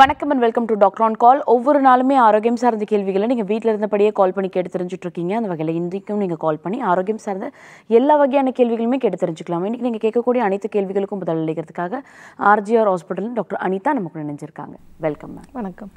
வணக்கம் and welcome to doctor on call ஒவ்வொரு நாளுமே ஆரோக்கியம் சார்ந்த கேள்விகளை நீங்கள் வீட்டில் இருந்தபடியே கால் பண்ணி கேட்டு தெரிஞ்சுட்டு இருக்கீங்க அந்த வகையில் இன்றைக்கும் நீங்கள் கால் பண்ணி ஆரோக்கியம் சார்ந்த எல்லா வகையான கேள்விகளுமே கேட்டு தெரிஞ்சுக்கலாம் இன்றைக்கி நீங்கள் கேட்கக்கூடிய அனைத்து கேள்விகளுக்கும் அளிக்கிறதுக்காக ஆர்ஜிஆர் ஹாஸ்பிட்டலில் டாக்டர் அனிதா நமக்கு நினைஞ்சிருக்காங்க வெல்கம் மேம் வணக்கம்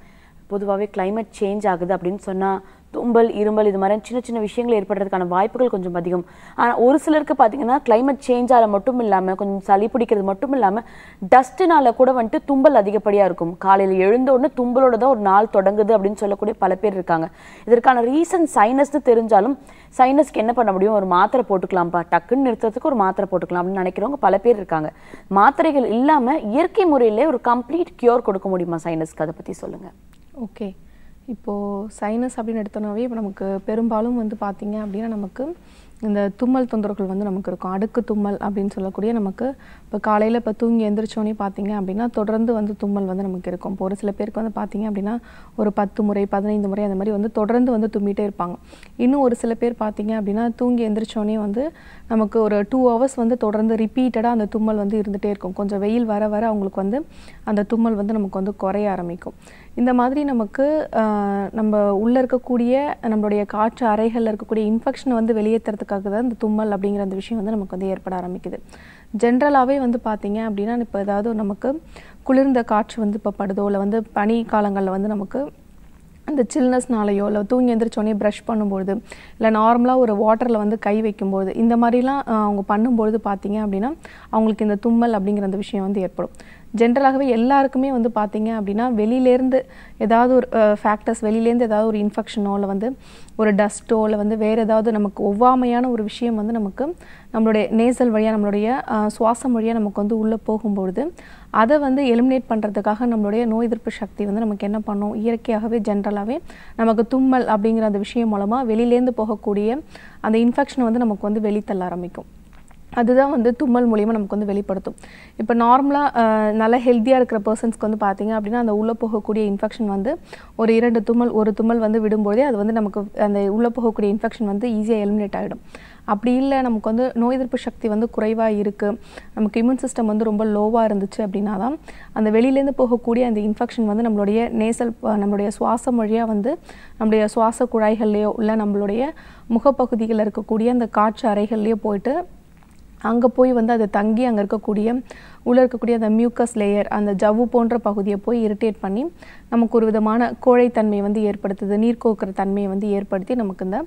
பொதுவாகவே கிளைமேட் சேஞ்ச் ஆகுது அப்படின்னு சொன்னால் தும்பல் இரும்பல் இது மாதிரி சின்ன சின்ன விஷயங்கள் ஏற்படுறதுக்கான வாய்ப்புகள் கொஞ்சம் அதிகம் ஆனால் ஒரு சிலருக்கு பார்த்தீங்கன்னா கிளைமேட் சேஞ்சால் மட்டும் இல்லாமல் கொஞ்சம் சளி பிடிக்கிறது மட்டும் இல்லாமல் டஸ்ட்டுனால கூட வந்துட்டு தும்பல் அதிகப்படியாக இருக்கும் காலையில் எழுந்த உடனே தும்பலோட தான் ஒரு நாள் தொடங்குது அப்படின்னு சொல்லக்கூடிய பல பேர் இருக்காங்க இதற்கான ரீசன் சைனஸ்னு தெரிஞ்சாலும் சைனஸ்க்கு என்ன பண்ண முடியும் ஒரு மாத்திரை போட்டுக்கலாம்ப்பா டக்குன்னு நிறுத்துறதுக்கு ஒரு மாத்திரை போட்டுக்கலாம் அப்படின்னு நினைக்கிறவங்க பல பேர் இருக்காங்க மாத்திரைகள் இல்லாமல் இயற்கை முறையிலே ஒரு கம்ப்ளீட் கியூர் கொடுக்க முடியுமா சைனஸ்க்கு அதை பற்றி சொல்லுங்கள் ஓகே இப்போது சைனஸ் அப்படின்னு எடுத்தோன்னாவே இப்போ நமக்கு பெரும்பாலும் வந்து பார்த்திங்க அப்படின்னா நமக்கு இந்த தும்மல் தொந்தரவுகள் வந்து நமக்கு இருக்கும் அடுக்கு தும்மல் அப்படின்னு சொல்லக்கூடிய நமக்கு இப்போ காலையில் இப்போ தூங்கி எந்திரிச்சோன்னே பார்த்தீங்க அப்படின்னா தொடர்ந்து வந்து தும்மல் வந்து நமக்கு இருக்கும் இப்போ ஒரு சில பேருக்கு வந்து பார்த்திங்க அப்படின்னா ஒரு பத்து முறை பதினைந்து முறை அந்த மாதிரி வந்து தொடர்ந்து வந்து தும்மிட்டே இருப்பாங்க இன்னும் ஒரு சில பேர் பார்த்திங்க அப்படின்னா தூங்கி எந்திரிச்சோன்னே வந்து நமக்கு ஒரு டூ ஹவர்ஸ் வந்து தொடர்ந்து ரிப்பீட்டடாக அந்த தும்மல் வந்து இருந்துகிட்டே இருக்கும் கொஞ்சம் வெயில் வர வர அவங்களுக்கு வந்து அந்த தும்மல் வந்து நமக்கு வந்து குறைய ஆரம்பிக்கும் இந்த மாதிரி நமக்கு நம்ம உள்ளே இருக்கக்கூடிய நம்மளுடைய காற்று அறைகளில் இருக்கக்கூடிய இன்ஃபெக்ஷனை வந்து வெளியேற்றுறதுக்காக தான் இந்த தும்மல் அப்படிங்கிற அந்த விஷயம் வந்து நமக்கு வந்து ஏற்பட ஆரம்பிக்குது ஜென்ரலாகவே வந்து பார்த்திங்க அப்படின்னா இப்போ ஏதாவது நமக்கு குளிர்ந்த காற்று வந்து இப்போ படுதோ இல்லை வந்து பனி காலங்களில் வந்து நமக்கு அந்த சில்னஸ்னாலேயோ இல்லை தூங்கி எந்திரிச்சோடனே ப்ரஷ் பண்ணும்போது இல்லை நார்மலாக ஒரு வாட்டரில் வந்து கை வைக்கும்போது இந்த மாதிரிலாம் அவங்க பண்ணும்பொழுது பார்த்தீங்க அப்படின்னா அவங்களுக்கு இந்த தும்மல் அப்படிங்கிற அந்த விஷயம் வந்து ஏற்படும் ஜென்ரலாகவே எல்லாருக்குமே வந்து பார்த்திங்க அப்படின்னா வெளியிலேருந்து ஏதாவது ஒரு ஃபேக்டர்ஸ் வெளியிலேருந்து ஏதாவது ஒரு இன்ஃபெக்ஷனோ இல்லை வந்து ஒரு டஸ்ட்டோ இல்லை வந்து வேறு ஏதாவது நமக்கு ஒவ்வாமையான ஒரு விஷயம் வந்து நமக்கு நம்மளுடைய நேசல் வழியாக நம்மளுடைய சுவாசம் வழியாக நமக்கு வந்து உள்ளே போகும்பொழுது அதை வந்து எலிமினேட் பண்ணுறதுக்காக நம்மளுடைய நோய் எதிர்ப்பு சக்தி வந்து நமக்கு என்ன பண்ணும் இயற்கையாகவே ஜென்ரலாகவே நமக்கு தும்மல் அப்படிங்கிற அந்த விஷயம் மூலமாக வெளியிலேருந்து போகக்கூடிய அந்த இன்ஃபெக்ஷன் வந்து நமக்கு வந்து வெளித்தள்ள ஆரம்பிக்கும் அதுதான் வந்து தும்மல் மூலிமா நமக்கு வந்து வெளிப்படுத்தும் இப்போ நார்மலாக நல்ல ஹெல்த்தியாக இருக்கிற பர்சன்ஸ்க்கு வந்து பார்த்திங்க அப்படின்னா அந்த உள்ளே போகக்கூடிய இன்ஃபெக்ஷன் வந்து ஒரு இரண்டு தும்மல் ஒரு தும்மல் வந்து விடும்போதே அது வந்து நமக்கு அந்த உள்ளே போகக்கூடிய இன்ஃபெக்ஷன் வந்து ஈஸியாக எலிமினேட் ஆகிடும் அப்படி இல்லை நமக்கு வந்து நோய் எதிர்ப்பு சக்தி வந்து குறைவாக இருக்குது நமக்கு இம்யூன் சிஸ்டம் வந்து ரொம்ப லோவாக இருந்துச்சு அப்படின்னா தான் அந்த வெளியிலேருந்து போகக்கூடிய அந்த இன்ஃபெக்ஷன் வந்து நம்மளுடைய நேசல் நம்மளுடைய சுவாசம் வழியாக வந்து நம்முடைய சுவாச குழாய்கள்லேயோ இல்லை நம்மளுடைய முகப்பகுதிகளில் இருக்கக்கூடிய அந்த காற்று அறைகள்லேயோ போயிட்டு அங்கே போய் வந்து அதை தங்கி அங்கே இருக்கக்கூடிய உள்ளே இருக்கக்கூடிய அந்த மியூக்கஸ் லேயர் அந்த ஜவ்வு போன்ற பகுதியை போய் இரிட்டேட் பண்ணி நமக்கு ஒரு விதமான கோழைத்தன்மையை வந்து ஏற்படுத்துது நீர் கோக்குற தன்மையை வந்து ஏற்படுத்தி நமக்கு இந்த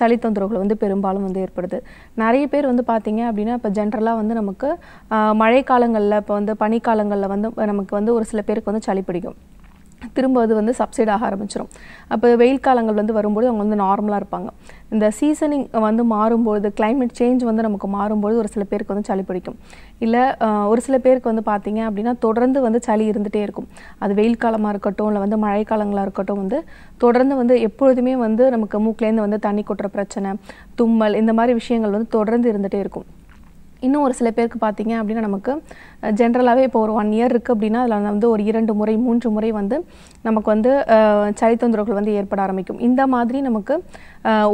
சளி தொந்தரவுகளை வந்து பெரும்பாலும் வந்து ஏற்படுது நிறைய பேர் வந்து பார்த்திங்க அப்படின்னா இப்போ ஜென்ரலாக வந்து நமக்கு மழைக்காலங்களில் இப்போ வந்து பனிக்காலங்களில் வந்து நமக்கு வந்து ஒரு சில பேருக்கு வந்து சளி பிடிக்கும் திரும்ப அது வந்து சப்சைட் ஆக ஆரம்பிச்சிடும் அப்போ வெயில் காலங்கள் வந்து வரும்போது அவங்க வந்து நார்மலாக இருப்பாங்க இந்த சீசனிங் வந்து மாறும்போது கிளைமேட் சேஞ்ச் வந்து நமக்கு மாறும்போது ஒரு சில பேருக்கு வந்து சளி பிடிக்கும் இல்லை ஒரு சில பேருக்கு வந்து பார்த்திங்க அப்படின்னா தொடர்ந்து வந்து சளி இருந்துகிட்டே இருக்கும் அது வெயில் காலமாக இருக்கட்டும் இல்லை வந்து மழை காலங்களாக இருக்கட்டும் வந்து தொடர்ந்து வந்து எப்பொழுதுமே வந்து நமக்கு மூக்கிலேருந்து வந்து தண்ணி கொட்டுற பிரச்சனை தும்மல் இந்த மாதிரி விஷயங்கள் வந்து தொடர்ந்து இருந்துகிட்டே இருக்கும் இன்னும் ஒரு சில பேருக்கு பார்த்தீங்க அப்படின்னா நமக்கு ஜென்ரலாகவே இப்போ ஒரு ஒன் இயர் இருக்குது அப்படின்னா அதில் வந்து ஒரு இரண்டு முறை மூன்று முறை வந்து நமக்கு வந்து சளி தொந்தரவுகள் வந்து ஏற்பட ஆரம்பிக்கும் இந்த மாதிரி நமக்கு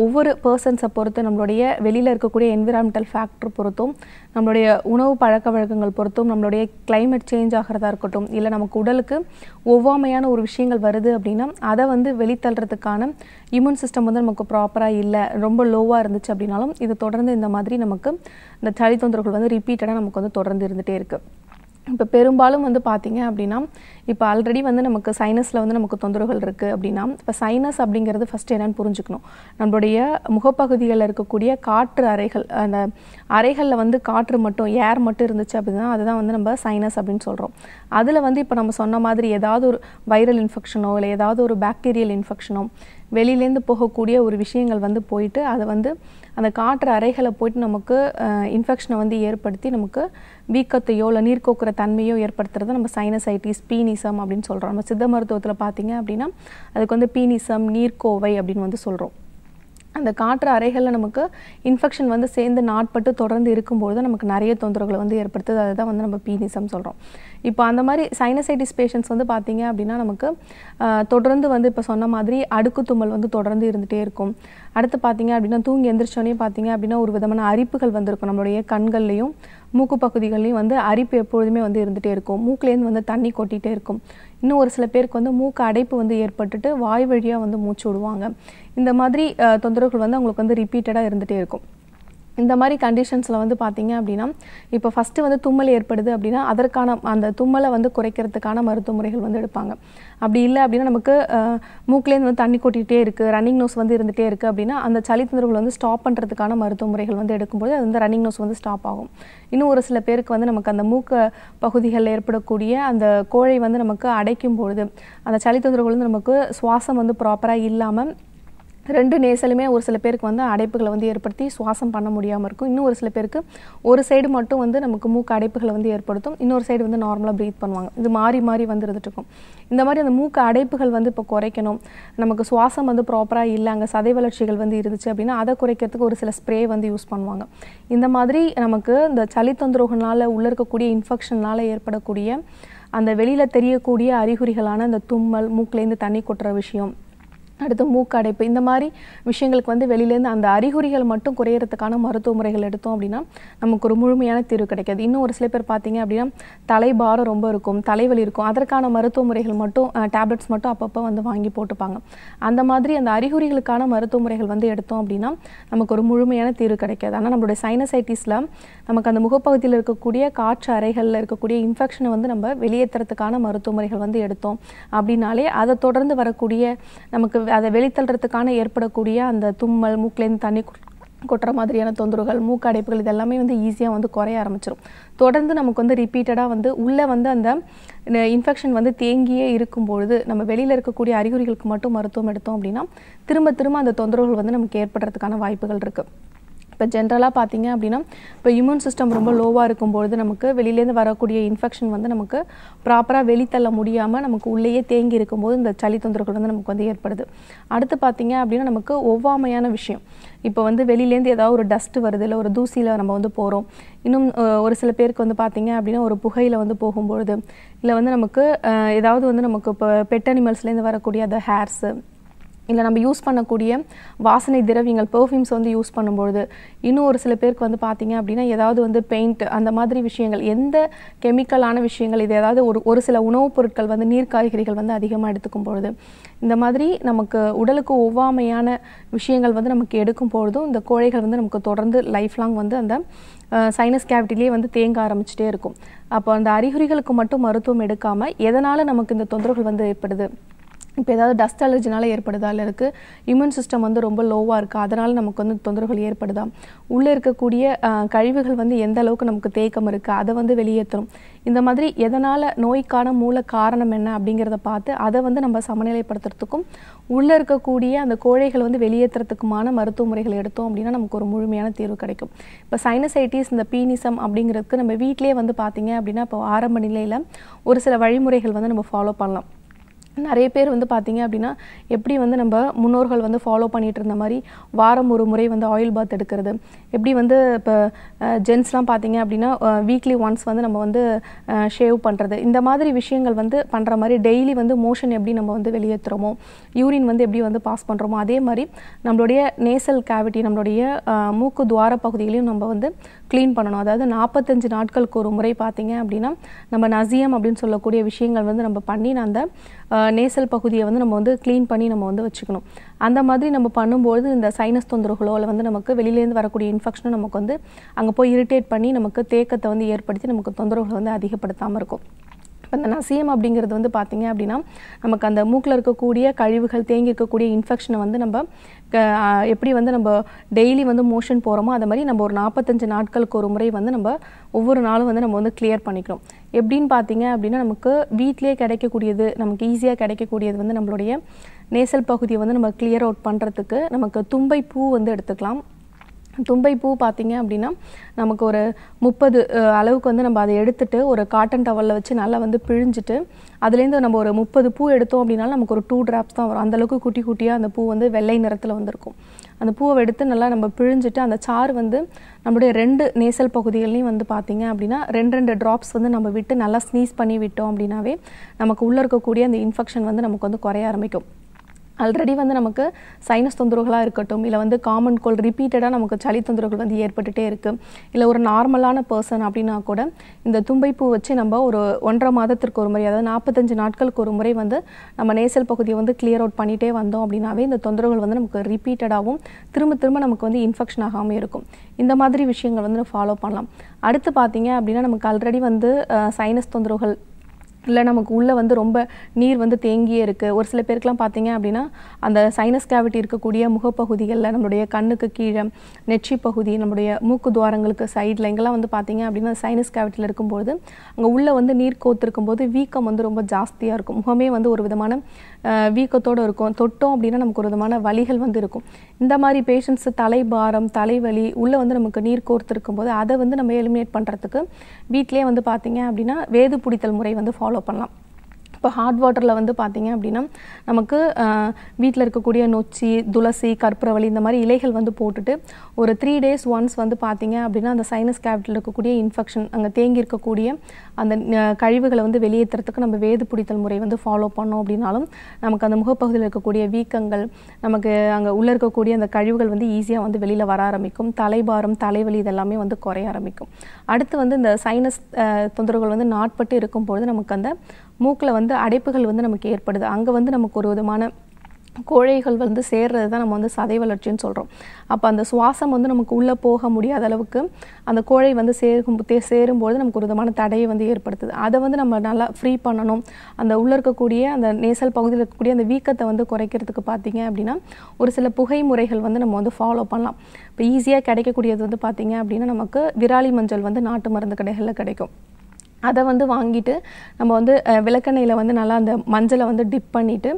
ஒவ்வொரு பர்சன்ஸை பொறுத்து நம்மளுடைய வெளியில் இருக்கக்கூடிய என்விரான்மெண்டல் ஃபேக்டர் பொறுத்தும் நம்மளுடைய உணவு பழக்க வழக்கங்கள் பொறுத்தும் நம்மளுடைய கிளைமேட் சேஞ்ச் ஆகிறதா இருக்கட்டும் இல்லை நமக்கு உடலுக்கு ஒவ்வாமையான ஒரு விஷயங்கள் வருது அப்படின்னா அதை வந்து வெளித்தள்ளுறதுக்கான இம்யூன் சிஸ்டம் வந்து நமக்கு ப்ராப்பராக இல்லை ரொம்ப லோவாக இருந்துச்சு அப்படின்னாலும் இது தொடர்ந்து இந்த மாதிரி நமக்கு இந்த சளி தொந்தரவுகள் வந்து ரிப்பீட்டடாக நமக்கு வந்து தொடர்ந்து இருந்துகிட்டே இருக்குது இப்போ பெரும்பாலும் வந்து பார்த்திங்க அப்படின்னா இப்போ ஆல்ரெடி வந்து நமக்கு சைனஸில் வந்து நமக்கு தொந்தரவுகள் இருக்குது அப்படின்னா இப்போ சைனஸ் அப்படிங்கிறது ஃபஸ்ட்டு என்னென்னு புரிஞ்சுக்கணும் நம்மளுடைய முகப்பகுதிகளில் இருக்கக்கூடிய காற்று அறைகள் அந்த அறைகளில் வந்து காற்று மட்டும் ஏர் மட்டும் இருந்துச்சு அப்படின்னா அதுதான் வந்து நம்ம சைனஸ் அப்படின்னு சொல்கிறோம் அதில் வந்து இப்போ நம்ம சொன்ன மாதிரி ஏதாவது ஒரு வைரல் இன்ஃபெக்ஷனோ இல்லை ஏதாவது ஒரு பாக்டீரியல் இன்ஃபெக்ஷனோ வெளியிலேருந்து போகக்கூடிய ஒரு விஷயங்கள் வந்து போயிட்டு அதை வந்து அந்த காற்று அறைகளை போயிட்டு நமக்கு இன்ஃபெக்ஷனை வந்து ஏற்படுத்தி நமக்கு வீக்கத்தையோ இல்லை நீர்க்கோக்குற தன்மையோ ஏற்படுத்துறது நம்ம சைனசைட்டிஸ் பீனிசம் அப்படின்னு சொல்கிறோம் நம்ம சித்த மருத்துவத்தில் பார்த்தீங்க அப்படின்னா அதுக்கு வந்து பீனிசம் நீர்க்கோவை அப்படின்னு வந்து சொல்கிறோம் அந்த காற்று அறைகளில் நமக்கு இன்ஃபெக்ஷன் வந்து சேர்ந்து நாட்பட்டு தொடர்ந்து இருக்கும்பொழுது நமக்கு நிறைய தொந்தரவுகளை வந்து ஏற்படுத்துது அதுதான் வந்து நம்ம பீனிசம் சொல்கிறோம் இப்போ அந்த மாதிரி சைனசைட்டிஸ் பேஷண்ட்ஸ் வந்து பார்த்தீங்க அப்படின்னா நமக்கு தொடர்ந்து வந்து இப்போ சொன்ன மாதிரி அடுக்கு தும்மல் வந்து தொடர்ந்து இருந்துகிட்டே இருக்கும் அடுத்து பார்த்தீங்க அப்படின்னா தூங்கி எந்திரிச்சோன்னே பார்த்தீங்க அப்படின்னா ஒரு விதமான அரிப்புகள் வந்திருக்கும் நம்மளுடைய கண்கள்லையும் மூக்கு பகுதிகளையும் வந்து அரிப்பு எப்பொழுதுமே வந்து இருந்துகிட்டே இருக்கும் மூக்குலேருந்து வந்து தண்ணி கொட்டிகிட்டே இருக்கும் இன்னும் ஒரு சில பேருக்கு வந்து மூக்கு அடைப்பு வந்து ஏற்பட்டுட்டு வாய் வழியாக வந்து மூச்சு விடுவாங்க இந்த மாதிரி தொந்தரவுகள் வந்து அவங்களுக்கு வந்து ரிப்பீட்டடாக இருந்துகிட்டே இருக்கும் இந்த மாதிரி கண்டிஷன்ஸில் வந்து பார்த்திங்க அப்படின்னா இப்போ ஃபஸ்ட்டு வந்து தும்மல் ஏற்படுது அப்படின்னா அதற்கான அந்த தும்மலை வந்து குறைக்கிறதுக்கான மருத்துவ முறைகள் வந்து எடுப்பாங்க அப்படி இல்லை அப்படின்னா நமக்கு மூக்குலேருந்து வந்து தண்ணி கொட்டிகிட்டே இருக்குது ரன்னிங் நோஸ் வந்து இருந்துகிட்டே இருக்குது அப்படின்னா அந்த சளி தொந்தரவுகள் வந்து ஸ்டாப் பண்ணுறதுக்கான மருத்துவ முறைகள் வந்து எடுக்கும்போது அது வந்து ரன்னிங் நோஸ் வந்து ஸ்டாப் ஆகும் இன்னும் ஒரு சில பேருக்கு வந்து நமக்கு அந்த மூக்கு பகுதிகளில் ஏற்படக்கூடிய அந்த கோழை வந்து நமக்கு அடைக்கும் பொழுது அந்த சளி தொந்தரவுகள் வந்து நமக்கு சுவாசம் வந்து ப்ராப்பராக இல்லாமல் ரெண்டு நேசலுமே ஒரு சில பேருக்கு வந்து அடைப்புகளை வந்து ஏற்படுத்தி சுவாசம் பண்ண முடியாமல் இருக்கும் இன்னும் ஒரு சில பேருக்கு ஒரு சைடு மட்டும் வந்து நமக்கு மூக்கு அடைப்புகளை வந்து ஏற்படுத்தும் இன்னொரு சைடு வந்து நார்மலாக ப்ரீத் பண்ணுவாங்க இது மாறி மாறி வந்து இருக்கும் இந்த மாதிரி அந்த மூக்கு அடைப்புகள் வந்து இப்போ குறைக்கணும் நமக்கு சுவாசம் வந்து ப்ராப்பராக இல்லை அங்கே சதை வளர்ச்சிகள் வந்து இருந்துச்சு அப்படின்னா அதை குறைக்கிறதுக்கு ஒரு சில ஸ்ப்ரே வந்து யூஸ் பண்ணுவாங்க இந்த மாதிரி நமக்கு இந்த சளி தொந்தரவுகளால் உள்ளே இருக்கக்கூடிய இன்ஃபெக்ஷனால் ஏற்படக்கூடிய அந்த வெளியில் தெரியக்கூடிய அறிகுறிகளான அந்த தும்மல் மூக்குலேருந்து தண்ணி கொட்டுற விஷயம் அடுத்து மூக்கடைப்பு இந்த மாதிரி விஷயங்களுக்கு வந்து வெளியிலேருந்து அந்த அறிகுறிகள் மட்டும் குறையிறதுக்கான மருத்துவ முறைகள் எடுத்தோம் அப்படின்னா நமக்கு ஒரு முழுமையான தீர்வு கிடைக்காது இன்னும் ஒரு சில பேர் பார்த்தீங்க அப்படின்னா தலைபாரம் ரொம்ப இருக்கும் தலைவலி இருக்கும் அதற்கான மருத்துவ முறைகள் மட்டும் டேப்லெட்ஸ் மட்டும் அப்பப்போ வந்து வாங்கி போட்டுப்பாங்க அந்த மாதிரி அந்த அறிகுறிகளுக்கான மருத்துவ முறைகள் வந்து எடுத்தோம் அப்படின்னா நமக்கு ஒரு முழுமையான தீர்வு கிடைக்காது ஆனால் நம்மளுடைய சைனசைட்டிஸில் நமக்கு அந்த முகப்பகுதியில் இருக்கக்கூடிய காற்று அறைகளில் இருக்கக்கூடிய இன்ஃபெக்ஷனை வந்து நம்ம வெளியேற்றுறதுக்கான மருத்துவ முறைகள் வந்து எடுத்தோம் அப்படின்னாலே அதை தொடர்ந்து வரக்கூடிய நமக்கு அதை வெளித்தள்ளுறதுக்கான ஏற்படக்கூடிய அந்த தும்மல் மூக்கிலேருந்து தண்ணி கொட்டுற மாதிரியான தொந்தரவுகள் மூக்கடைப்புகள் இதெல்லாமே வந்து ஈஸியாக வந்து குறைய ஆரம்பிச்சிடும் தொடர்ந்து நமக்கு வந்து ரிப்பீட்டடாக வந்து உள்ளே வந்து அந்த இன்ஃபெக்ஷன் வந்து தேங்கியே இருக்கும் பொழுது நம்ம வெளியில் இருக்கக்கூடிய அறிகுறிகளுக்கு மட்டும் மருத்துவம் எடுத்தோம் அப்படின்னா திரும்ப திரும்ப அந்த தொந்தரவுகள் வந்து நமக்கு ஏற்படுறதுக்கான வாய்ப்புகள் இருக்குது இப்போ ஜென்ரலாக பார்த்தீங்க அப்படின்னா இப்போ இம்யூன் சிஸ்டம் ரொம்ப லோவாக இருக்கும்பொழுது நமக்கு வெளியிலேருந்து வரக்கூடிய இன்ஃபெக்ஷன் வந்து நமக்கு ப்ராப்பராக வெளித்தள்ள முடியாமல் நமக்கு உள்ளேயே தேங்கி இருக்கும்போது இந்த சளி தொந்தரவுகள் வந்து நமக்கு வந்து ஏற்படுது அடுத்து பார்த்தீங்க அப்படின்னா நமக்கு ஒவ்வாமையான விஷயம் இப்போ வந்து வெளியிலேருந்து ஏதாவது ஒரு டஸ்ட்டு வருது இல்லை ஒரு தூசியில் நம்ம வந்து போகிறோம் இன்னும் ஒரு சில பேருக்கு வந்து பார்த்திங்க அப்படின்னா ஒரு புகையில் வந்து போகும்பொழுது இல்லை வந்து நமக்கு ஏதாவது வந்து நமக்கு இப்போ பெட் அனிமல்ஸ்லேருந்து வரக்கூடிய அந்த ஹேர்ஸு இல்லை நம்ம யூஸ் பண்ணக்கூடிய வாசனை திரவியங்கள் பெர்ஃப்யூம்ஸ் வந்து யூஸ் பண்ணும்பொழுது இன்னும் ஒரு சில பேருக்கு வந்து பார்த்திங்க அப்படின்னா ஏதாவது வந்து பெயிண்ட் அந்த மாதிரி விஷயங்கள் எந்த கெமிக்கலான விஷயங்கள் இது ஏதாவது ஒரு ஒரு சில உணவுப் பொருட்கள் வந்து நீர் காய்கறிகள் வந்து அதிகமாக எடுத்துக்கும் பொழுது இந்த மாதிரி நமக்கு உடலுக்கு ஒவ்வாமையான விஷயங்கள் வந்து நமக்கு எடுக்கும் பொழுதும் இந்த கோழைகள் வந்து நமக்கு தொடர்ந்து லைஃப் லாங் வந்து அந்த சைனஸ் கேவிட்டிலேயே வந்து தேங்க ஆரம்பிச்சிட்டே இருக்கும் அப்போ அந்த அறிகுறிகளுக்கு மட்டும் மருத்துவம் எடுக்காமல் எதனால் நமக்கு இந்த தொந்தரவுகள் வந்து ஏற்படுது இப்போ ஏதாவது டஸ்ட் அலர்ஜினால் ஏற்படுதா இல்லை இருக்குது இம்யூன் சிஸ்டம் வந்து ரொம்ப லோவாக இருக்குது அதனால் நமக்கு வந்து தொந்தரவுகள் ஏற்படுதா உள்ளே இருக்கக்கூடிய கழிவுகள் வந்து எந்த அளவுக்கு நமக்கு தேக்கம் இருக்குது அதை வந்து வெளியேற்றணும் இந்த மாதிரி எதனால் நோய்க்கான மூல காரணம் என்ன அப்படிங்கிறத பார்த்து அதை வந்து நம்ம சமநிலைப்படுத்துறதுக்கும் உள்ளே இருக்கக்கூடிய அந்த கோழைகள் வந்து வெளியேற்றுறதுக்குமான மருத்துவ முறைகள் எடுத்தோம் அப்படின்னா நமக்கு ஒரு முழுமையான தீர்வு கிடைக்கும் இப்போ சைனசைட்டிஸ் இந்த பீனிசம் அப்படிங்கிறதுக்கு நம்ம வீட்டிலே வந்து பார்த்திங்க அப்படின்னா இப்போ ஆரம்ப நிலையில் ஒரு சில வழிமுறைகள் வந்து நம்ம ஃபாலோ பண்ணலாம் நிறைய பேர் வந்து பார்த்திங்க அப்படின்னா எப்படி வந்து நம்ம முன்னோர்கள் வந்து ஃபாலோ பண்ணிகிட்டு இருந்த மாதிரி வாரம் ஒரு முறை வந்து ஆயில் பாத் எடுக்கிறது எப்படி வந்து இப்போ ஜென்ஸ்லாம் பார்த்திங்க அப்படின்னா வீக்லி ஒன்ஸ் வந்து நம்ம வந்து ஷேவ் பண்ணுறது இந்த மாதிரி விஷயங்கள் வந்து பண்ணுற மாதிரி டெய்லி வந்து மோஷன் எப்படி நம்ம வந்து வெளியேற்றுறோமோ யூரின் வந்து எப்படி வந்து பாஸ் பண்ணுறோமோ அதே மாதிரி நம்மளுடைய நேசல் கேவிட்டி நம்மளுடைய மூக்கு துவார பகுதிகளையும் நம்ம வந்து க்ளீன் பண்ணணும் அதாவது நாற்பத்தஞ்சு நாட்களுக்கு ஒரு முறை பார்த்திங்க அப்படின்னா நம்ம நசியம் அப்படின்னு சொல்லக்கூடிய விஷயங்கள் வந்து நம்ம பண்ணி அந்த நேசல் பகுதியை வந்து நம்ம வந்து க்ளீன் பண்ணி நம்ம வந்து வச்சுக்கணும் அந்த மாதிரி நம்ம பண்ணும்போது இந்த சைனஸ் தொந்தரவுகளோ இல்லை வந்து நமக்கு வெளியிலேருந்து வரக்கூடிய இன்ஃபெக்ஷனும் நமக்கு வந்து அங்கே போய் இரிட்டேட் பண்ணி நமக்கு தேக்கத்தை வந்து ஏற்படுத்தி நமக்கு தொந்தரவுகளை வந்து அதிகப்படுத்தாமல் இருக்கும் இப்போ இந்த நசியம் அப்படிங்கிறது வந்து பார்த்திங்க அப்படின்னா நமக்கு அந்த மூக்கில் இருக்கக்கூடிய கழிவுகள் தேங்கி இருக்கக்கூடிய இன்ஃபெக்ஷனை வந்து நம்ம எப்படி வந்து நம்ம டெய்லி வந்து மோஷன் போகிறோமோ அதை மாதிரி நம்ம ஒரு நாற்பத்தஞ்சு நாட்களுக்கு ஒரு முறை வந்து நம்ம ஒவ்வொரு நாளும் வந்து நம்ம வந்து கிளியர் பண்ணிக்கணும் எப்படின்னு பார்த்தீங்க அப்படின்னா நமக்கு வீட்லேயே கிடைக்கக்கூடியது நமக்கு ஈஸியாக கிடைக்கக்கூடியது வந்து நம்மளுடைய நேசல் பகுதியை வந்து நம்ம கிளியர் அவுட் பண்ணுறதுக்கு நமக்கு தும்பை பூ வந்து எடுத்துக்கலாம் தும்பை பூ பார்த்தீங்க அப்படின்னா நமக்கு ஒரு முப்பது அளவுக்கு வந்து நம்ம அதை எடுத்துட்டு ஒரு காட்டன் டவலில் வச்சு நல்லா வந்து பிழிஞ்சிட்டு அதுலேருந்து நம்ம ஒரு முப்பது பூ எடுத்தோம் அப்படின்னாலும் நமக்கு ஒரு டூ ட்ராப்ஸ் தான் வரும் அந்தளவுக்கு குட்டி குட்டியாக அந்த பூ வந்து வெள்ளை நிறத்தில் வந்திருக்கும் அந்த பூவை எடுத்து நல்லா நம்ம பிழிஞ்சிட்டு அந்த சாறு வந்து நம்மளுடைய ரெண்டு நேசல் பகுதிகள்லையும் வந்து பார்த்திங்க அப்படின்னா ரெண்டு ரெண்டு ட்ராப்ஸ் வந்து நம்ம விட்டு நல்லா ஸ்னீஸ் பண்ணி விட்டோம் அப்படின்னாவே நமக்கு உள்ளே இருக்கக்கூடிய அந்த இன்ஃபெக்ஷன் வந்து நமக்கு வந்து குறைய ஆரம்பிக்கும் ஆல்ரெடி வந்து நமக்கு சைனஸ் தொந்தரவுகளாக இருக்கட்டும் இல்லை வந்து காமன் கோல் ரிப்பீட்டடாக நமக்கு சளி தொந்தரவுகள் வந்து ஏற்பட்டுகிட்டே இருக்குது இல்லை ஒரு நார்மலான பர்சன் அப்படின்னா கூட இந்த தும்பைப்பூ வச்சு நம்ம ஒரு ஒன்றரை மாதத்திற்கு ஒரு முறை அதாவது நாற்பத்தஞ்சு நாட்களுக்கு ஒரு முறை வந்து நம்ம நேசல் பகுதியை வந்து கிளியர் அவுட் பண்ணிகிட்டே வந்தோம் அப்படின்னாவே இந்த தொந்தரவுகள் வந்து நமக்கு ரிப்பீட்டடாகவும் திரும்ப திரும்ப நமக்கு வந்து இன்ஃபெக்ஷன் ஆகாமல் இருக்கும் இந்த மாதிரி விஷயங்கள் வந்து ஃபாலோ பண்ணலாம் அடுத்து பார்த்தீங்க அப்படின்னா நமக்கு ஆல்ரெடி வந்து சைனஸ் தொந்தரவுகள் இல்லை நமக்கு உள்ளே வந்து ரொம்ப நீர் வந்து தேங்கியே இருக்குது ஒரு சில பேருக்குலாம் பார்த்தீங்க அப்படின்னா அந்த சைனஸ் கேவிட்டி இருக்கக்கூடிய முகப்பகுதிகளில் நம்மளுடைய கண்ணுக்கு கீழே நெற்றி பகுதி நம்மளுடைய மூக்கு துவாரங்களுக்கு சைடில் எங்கெல்லாம் வந்து பார்த்தீங்க அப்படின்னா சைனஸ் கேவிட்டியில் இருக்கும்போது அங்கே உள்ளே வந்து நீர் கோத்திருக்கும் போது வீக்கம் வந்து ரொம்ப ஜாஸ்தியாக இருக்கும் முகமே வந்து ஒரு விதமான வீக்கத்தோடு இருக்கும் தொட்டோம் அப்படின்னா நமக்கு ஒரு விதமான வலிகள் வந்து இருக்கும் இந்த மாதிரி பேஷண்ட்ஸு தலைபாரம் தலைவலி உள்ளே வந்து நமக்கு நீர் கோர்த்துருக்கும் போது அதை வந்து நம்ம எலிமினேட் பண்ணுறதுக்கு வீட்டிலே வந்து பார்த்திங்க அப்படின்னா வேது பிடித்தல் முறை வந்து ஃபாலோ பண்ணலாம் இப்போ ஹாட் வாட்டரில் வந்து பார்த்திங்க அப்படின்னா நமக்கு வீட்டில் இருக்கக்கூடிய நொச்சி துளசி கற்பூரவழி இந்த மாதிரி இலைகள் வந்து போட்டுட்டு ஒரு த்ரீ டேஸ் ஒன்ஸ் வந்து பார்த்திங்க அப்படின்னா அந்த சைனஸ் கேபிட்டில் இருக்கக்கூடிய இன்ஃபெக்ஷன் அங்கே தேங்கி இருக்கக்கூடிய அந்த கழிவுகளை வந்து வெளியேற்றுறதுக்கு நம்ம வேது பிடித்தல் முறை வந்து ஃபாலோ பண்ணோம் அப்படின்னாலும் நமக்கு அந்த முகப்பகுதியில் இருக்கக்கூடிய வீக்கங்கள் நமக்கு அங்கே உள்ளே இருக்கக்கூடிய அந்த கழிவுகள் வந்து ஈஸியாக வந்து வெளியில் வர ஆரம்பிக்கும் தலைபாரம் தலைவலி இதெல்லாமே வந்து குறைய ஆரம்பிக்கும் அடுத்து வந்து இந்த சைனஸ் தொந்தரவுகள் வந்து நாட்பட்டு இருக்கும்பொழுது நமக்கு அந்த மூக்கில் வந்து அடைப்புகள் வந்து நமக்கு ஏற்படுது அங்கே வந்து நமக்கு ஒரு விதமான கோழைகள் வந்து சேர்றது தான் நம்ம வந்து சதை வளர்ச்சின்னு சொல்கிறோம் அப்போ அந்த சுவாசம் வந்து நமக்கு உள்ளே போக முடியாத அளவுக்கு அந்த கோழை வந்து சேரும் சேரும்பொழுது நமக்கு ஒரு விதமான தடையை வந்து ஏற்படுத்துது அதை வந்து நம்ம நல்லா ஃப்ரீ பண்ணணும் அந்த உள்ளே இருக்கக்கூடிய அந்த நேசல் பகுதியில் இருக்கக்கூடிய அந்த வீக்கத்தை வந்து குறைக்கிறதுக்கு பார்த்தீங்க அப்படின்னா ஒரு சில புகை முறைகள் வந்து நம்ம வந்து ஃபாலோ பண்ணலாம் இப்போ ஈஸியாக கிடைக்கக்கூடியது வந்து பார்த்திங்க அப்படின்னா நமக்கு விராலி மஞ்சள் வந்து நாட்டு மருந்து கடைகளில் கிடைக்கும் அதை வந்து வாங்கிட்டு நம்ம வந்து விளக்கெண்ணெயில் வந்து நல்லா அந்த மஞ்சளை வந்து டிப் பண்ணிவிட்டு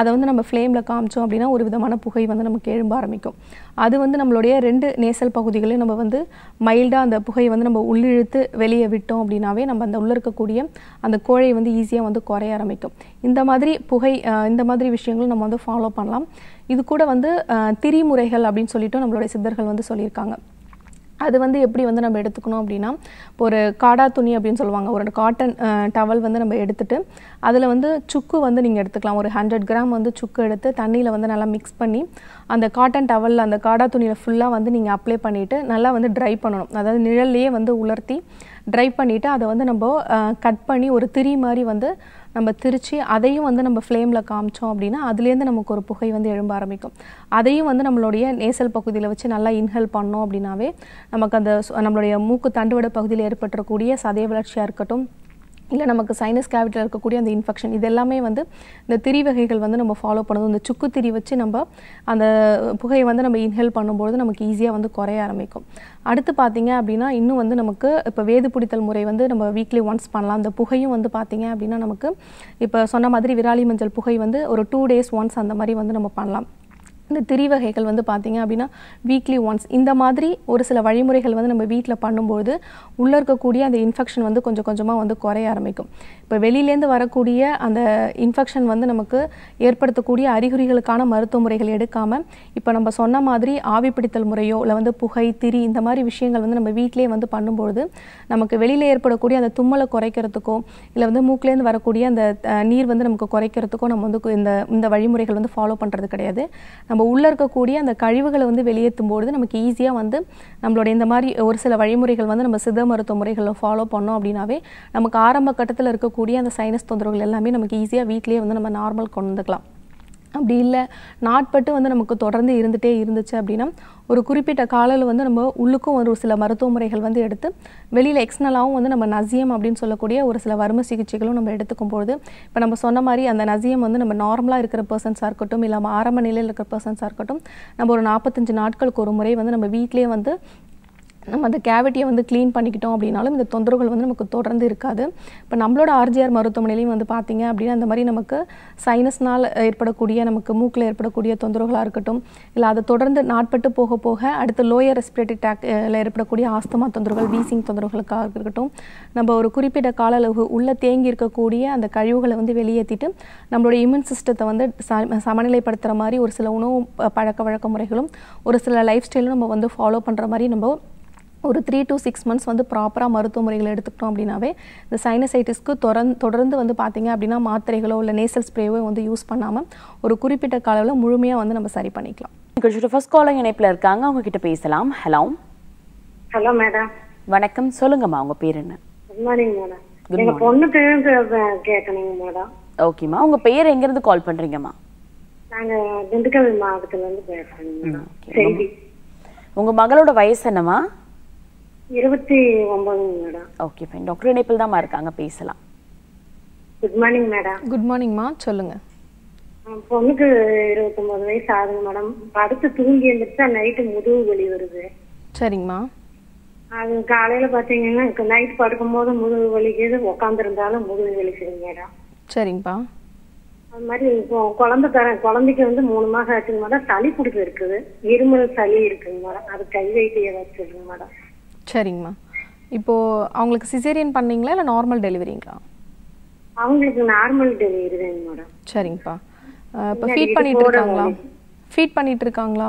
அதை வந்து நம்ம ஃப்ளேமில் காமிச்சோம் அப்படின்னா ஒரு விதமான புகை வந்து நமக்கு எழும்ப ஆரம்பிக்கும் அது வந்து நம்மளுடைய ரெண்டு நேசல் பகுதிகளையும் நம்ம வந்து மைல்டாக அந்த புகையை வந்து நம்ம உள்ளிழுத்து வெளியே விட்டோம் அப்படின்னாவே நம்ம அந்த உள்ளே இருக்கக்கூடிய அந்த கோழை வந்து ஈஸியாக வந்து குறைய ஆரம்பிக்கும் இந்த மாதிரி புகை இந்த மாதிரி விஷயங்களும் நம்ம வந்து ஃபாலோ பண்ணலாம் இது கூட வந்து திரிமுறைகள் அப்படின்னு சொல்லிட்டு நம்மளுடைய சித்தர்கள் வந்து சொல்லியிருக்காங்க அது வந்து எப்படி வந்து நம்ம எடுத்துக்கணும் அப்படின்னா ஒரு காடா துணி அப்படின்னு சொல்லுவாங்க ஒரு காட்டன் டவல் வந்து நம்ம எடுத்துகிட்டு அதில் வந்து சுக்கு வந்து நீங்கள் எடுத்துக்கலாம் ஒரு ஹண்ட்ரட் கிராம் வந்து சுக்கு எடுத்து தண்ணியில் வந்து நல்லா மிக்ஸ் பண்ணி அந்த காட்டன் டவலில் அந்த காடா துணியில் ஃபுல்லாக வந்து நீங்கள் அப்ளை பண்ணிவிட்டு நல்லா வந்து ட்ரை பண்ணணும் அதாவது நிழல்லையே வந்து உலர்த்தி ட்ரை பண்ணிவிட்டு அதை வந்து நம்ம கட் பண்ணி ஒரு திரி மாதிரி வந்து நம்ம திரித்து அதையும் வந்து நம்ம ஃப்ளேமில் காமிச்சோம் அப்படின்னா அதுலேருந்து நமக்கு ஒரு புகை வந்து எழும்ப ஆரம்பிக்கும் அதையும் வந்து நம்மளுடைய நேசல் பகுதியில் வச்சு நல்லா இன்ஹெல் பண்ணோம் அப்படின்னாவே நமக்கு அந்த நம்மளுடைய மூக்கு தண்டுவட பகுதியில் ஏற்பட்டிருக்கூடிய சதய வளர்ச்சியாக இருக்கட்டும் இல்லை நமக்கு சைனஸ் கேவிட்டில் இருக்கக்கூடிய அந்த இன்ஃபெக்ஷன் இது எல்லாமே வந்து இந்த திரி வகைகள் வந்து நம்ம ஃபாலோ பண்ணணும் இந்த சுக்கு திரி வச்சு நம்ம அந்த புகையை வந்து நம்ம இன்ஹேல் பண்ணும்பொழுது நமக்கு ஈஸியாக வந்து குறைய ஆரம்பிக்கும் அடுத்து பார்த்தீங்க அப்படின்னா இன்னும் வந்து நமக்கு இப்போ வேது பிடித்தல் முறை வந்து நம்ம வீக்லி ஒன்ஸ் பண்ணலாம் அந்த புகையும் வந்து பார்த்தீங்க அப்படின்னா நமக்கு இப்போ சொன்ன மாதிரி விராலி மஞ்சள் புகை வந்து ஒரு டூ டேஸ் ஒன்ஸ் அந்த மாதிரி வந்து நம்ம பண்ணலாம் இந்த திரிவகைகள் வந்து பார்த்திங்க அப்படின்னா வீக்லி ஒன்ஸ் இந்த மாதிரி ஒரு சில வழிமுறைகள் வந்து நம்ம வீட்டில் பண்ணும்போது உள்ளே இருக்கக்கூடிய அந்த இன்ஃபெக்ஷன் வந்து கொஞ்சம் கொஞ்சமாக வந்து குறைய ஆரம்பிக்கும் இப்போ வெளியிலேருந்து வரக்கூடிய அந்த இன்ஃபெக்ஷன் வந்து நமக்கு ஏற்படுத்தக்கூடிய அறிகுறிகளுக்கான மருத்துவ முறைகள் எடுக்காமல் இப்போ நம்ம சொன்ன மாதிரி ஆவி பிடித்தல் முறையோ இல்லை வந்து புகை திரி இந்த மாதிரி விஷயங்கள் வந்து நம்ம வீட்டிலே வந்து பண்ணும்பொழுது நமக்கு வெளியில் ஏற்படக்கூடிய அந்த தும்மலை குறைக்கிறதுக்கோ இல்லை வந்து மூக்கிலேருந்து வரக்கூடிய அந்த நீர் வந்து நமக்கு குறைக்கிறதுக்கோ நம்ம வந்து இந்த இந்த வழிமுறைகள் வந்து ஃபாலோ பண்ணுறது கிடையாது நம்ம நம்ம உள்ளே இருக்கக்கூடிய அந்த கழிவுகளை வந்து வெளியேற்றும் பொழுது நமக்கு ஈஸியாக வந்து நம்மளோட இந்த மாதிரி ஒரு சில வழிமுறைகள் வந்து நம்ம சித்த மருத்துவ முறைகளை ஃபாலோ பண்ணோம் அப்படின்னாவே நமக்கு ஆரம்ப கட்டத்தில் இருக்கக்கூடிய அந்த சைனஸ் தொந்தரவுகள் எல்லாமே நமக்கு ஈஸியாக வீட்லேயே வந்து நம்ம நார்மல் கொண்டு வந்துக்கலாம் அப்படி இல்லை நாட்பட்டு வந்து நமக்கு தொடர்ந்து இருந்துகிட்டே இருந்துச்சு அப்படின்னா ஒரு குறிப்பிட்ட காலில் வந்து நம்ம உள்ளுக்கும் ஒரு சில மருத்துவ முறைகள் வந்து எடுத்து வெளியில் எக்ஸ்னலாகவும் வந்து நம்ம நசியம் அப்படின்னு சொல்லக்கூடிய ஒரு சில வரும சிகிச்சைகளும் நம்ம எடுத்துக்கும் பொழுது இப்போ நம்ம சொன்ன மாதிரி அந்த நசியம் வந்து நம்ம நார்மலாக இருக்கிற பர்சன்ஸாக இருக்கட்டும் இல்லை நம்ம ஆரம்ப நிலையில் இருக்கிற பர்சன்ஸாக இருக்கட்டும் நம்ம ஒரு நாற்பத்தஞ்சு நாட்களுக்கு ஒரு முறை வந்து நம்ம வீட்லேயே வந்து நம்ம அந்த கேவிட்டியை வந்து க்ளீன் பண்ணிக்கிட்டோம் அப்படின்னாலும் இந்த தொந்தரவுகள் வந்து நமக்கு தொடர்ந்து இருக்காது இப்போ நம்மளோட ஆர்ஜிஆர் மருத்துவமனையிலையும் வந்து பார்த்திங்க அப்படின்னா அந்த மாதிரி நமக்கு சைனஸ்னால் ஏற்படக்கூடிய நமக்கு மூக்கில் ஏற்படக்கூடிய தொந்தரவுகளாக இருக்கட்டும் இல்லை அதை தொடர்ந்து நாட்பட்டு போக போக அடுத்து லோயர் ரெஸ்பிரேட்டரி டேக்கில் ஏற்படக்கூடிய ஆஸ்தமா தொந்தரவுகள் வீசிங் தொந்தரவுகளுக்காக இருக்கட்டும் நம்ம ஒரு குறிப்பிட்ட கால அளவு உள்ளே தேங்கி இருக்கக்கூடிய அந்த கழிவுகளை வந்து வெளியேற்றிட்டு நம்மளோட இம்யூன் சிஸ்டத்தை வந்து சமநிலைப்படுத்துகிற மாதிரி ஒரு சில உணவு பழக்க வழக்க முறைகளும் ஒரு சில லைஃப் ஸ்டைலும் நம்ம வந்து ஃபாலோ பண்ணுற மாதிரி நம்ம ஒரு த்ரீ டு சிக்ஸ் மந்த்ஸ் வந்து ப்ராப்பராக மருத்துவ முறைகளை எடுத்துக்கிட்டோம் அப்படின்னாவே இந்த சைனசைட்டிஸ்க்கு தொடர்ந்து தொடர்ந்து வந்து பார்த்திங்க அப்படின்னா மாத்திரைகளோ இல்லை நேசல் ஸ்ப்ரேவோ வந்து யூஸ் பண்ணாமல் ஒரு குறிப்பிட்ட காலவில் முழுமையாக வந்து நம்ம சரி பண்ணிக்கலாம் நிகழ்ச்சியோட ஃபர்ஸ்ட் காலர் இணைப்பில் இருக்காங்க அவங்க கிட்ட பேசலாம் ஹலோ ஹலோ மேடம் வணக்கம் சொல்லுங்கம்மா உங்க பேர் என்ன குட் மார்னிங் மேடம் கேட்கணுங்க மேடம் ஓகேம்மா உங்க பேர் எங்க இருந்து கால் பண்றீங்கம்மா நாங்கள் திண்டுக்கல் மாவட்டத்துல இருந்து பேசுறோம் உங்க மகளோட வயசு என்னம்மா இருபத்தி ஒன்பதுங்க மேடம் ஓகே ஃபைன் டாக்டர் இணைப்பில் தான் இருக்காங்க பேசலாம் குட் மார்னிங் மேடம் குட் மார்னிங்மா சொல்லுங்க பொண்ணுக்கு இருபத்தொம்பது வயசு ஆகுது மேடம் படுத்து தூங்கி எழுந்திரிச்சா நைட்டு முதுகு வலி வருது சரிங்கம்மா அது காலையில பாத்தீங்கன்னா நைட் படுக்கும்போது முதுகு வலிக்குது உட்காந்துருந்தாலும் முதுகு வலிக்குது மேடம் சரிங்கப்பா அது மாதிரி இப்போ குழந்தை தரேன் குழந்தைக்கு வந்து மூணு மாசம் ஆச்சுங்க மேடம் சளி பிடிப்பு இருக்குது இருமல் சளி இருக்குங்க மேடம் அது கை வைத்தியம் வச்சுருங்க மேடம் சரிங்கம்மா இப்போ அவங்களுக்கு சிசேரியன் பண்ணீங்களா இல்ல நார்மல் டெலிவரிங்களா அவங்களுக்கு நார்மல் டெலிவரி தான் மேடம் சரிங்கப்பா இப்போ ஃபீட் பண்ணிட்டு இருக்காங்களா ஃபீட் பண்ணிட்டு இருக்காங்களா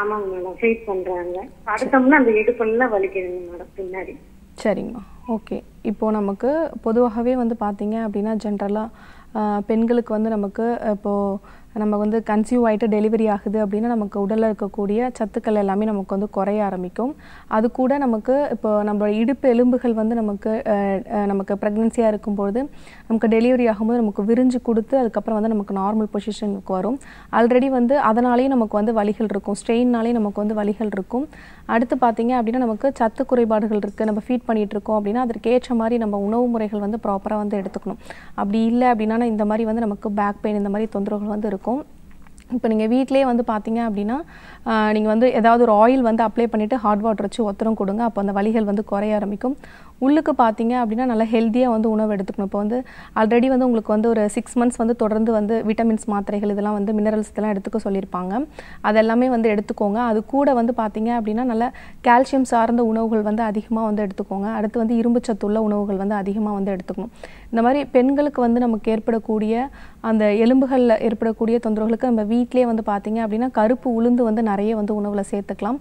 ஆமாங்க மேடம் ஃபீட் பண்றாங்க அடுத்தம்னா அந்த இடுப்பெல்லாம் வலிக்கிறது மேடம் பின்னாடி சரிங்கம்மா ஓகே இப்போ நமக்கு பொதுவாகவே வந்து பாத்தீங்க அப்படின்னா ஜென்ரலாக பெண்களுக்கு வந்து நமக்கு இப்போது நம்ம வந்து கன்சியூவ் ஆகிட்டு டெலிவரி ஆகுது அப்படின்னா நமக்கு உடலில் இருக்கக்கூடிய சத்துக்கள் எல்லாமே நமக்கு வந்து குறைய ஆரம்பிக்கும் அது கூட நமக்கு இப்போ நம்ம இடுப்பு எலும்புகள் வந்து நமக்கு நமக்கு ப்ரெக்னென்சியாக இருக்கும்பொழுது நமக்கு டெலிவரி ஆகும்போது நமக்கு விரிஞ்சு கொடுத்து அதுக்கப்புறம் வந்து நமக்கு நார்மல் பொசிஷனுக்கு வரும் ஆல்ரெடி வந்து அதனாலேயும் நமக்கு வந்து வலிகள் இருக்கும் ஸ்ட்ரெயின்னாலே நமக்கு வந்து வலிகள் இருக்கும் அடுத்து பார்த்தீங்க அப்படின்னா நமக்கு சத்து குறைபாடுகள் இருக்குது நம்ம ஃபீட் பண்ணிகிட்டு இருக்கோம் அப்படின்னா அதற்கேற்ற மாதிரி நம்ம உணவு முறைகள் வந்து ப்ராப்பராக வந்து எடுத்துக்கணும் அப்படி இல்லை அப்படின்னா இந்த மாதிரி வந்து நமக்கு பேக் பெயின் இந்த மாதிரி தொந்தரவுகள் வந்து இருக்கும் இருக்கும் இப்போ நீங்கள் வீட்டிலே வந்து பார்த்தீங்க அப்படின்னா நீங்கள் வந்து ஏதாவது ஒரு ஆயில் வந்து அப்ளை பண்ணிவிட்டு ஹாட் வாட்டர் வச்சு ஒத்தரம் கொடுங்க அப்போ அந்த வலிகள் வந்து குறைய ஆரம்பிக்கும் உள்ளுக்கு பார்த்தீங்க அப்படின்னா நல்லா ஹெல்த்தியாக வந்து உணவு எடுத்துக்கணும் இப்போ வந்து ஆல்ரெடி வந்து உங்களுக்கு வந்து ஒரு சிக்ஸ் மந்த்ஸ் வந்து தொடர்ந்து வந்து விட்டமின்ஸ் மாத்திரைகள் இதெல்லாம் வந்து மினரல்ஸ் இதெல்லாம் எடுத்துக்க சொல்லியிருப்பாங்க அதெல்லாமே வந்து எடுத்துக்கோங்க அது கூட வந்து பார்த்தீங்க அப்படின்னா நல்லா கால்சியம் சார்ந்த உணவுகள் வந்து அதிகமாக வந்து எடுத்துக்கோங்க அடுத்து வந்து இரும்பு சத்துள்ள உணவுகள் வந்து அதிகமாக வந்து எடுத்துக்கணும் இந்த மாதிரி பெண்களுக்கு வந்து நமக்கு ஏற்படக்கூடிய அந்த எலும்புகளில் ஏற்படக்கூடிய தொந்தரவுகளுக்கு நம்ம வீட்டிலே வந்து பார்த்திங்க அப்படின்னா கருப்பு உளுந்து வந்து நிறைய வந்து உணவில் சேர்த்துக்கலாம்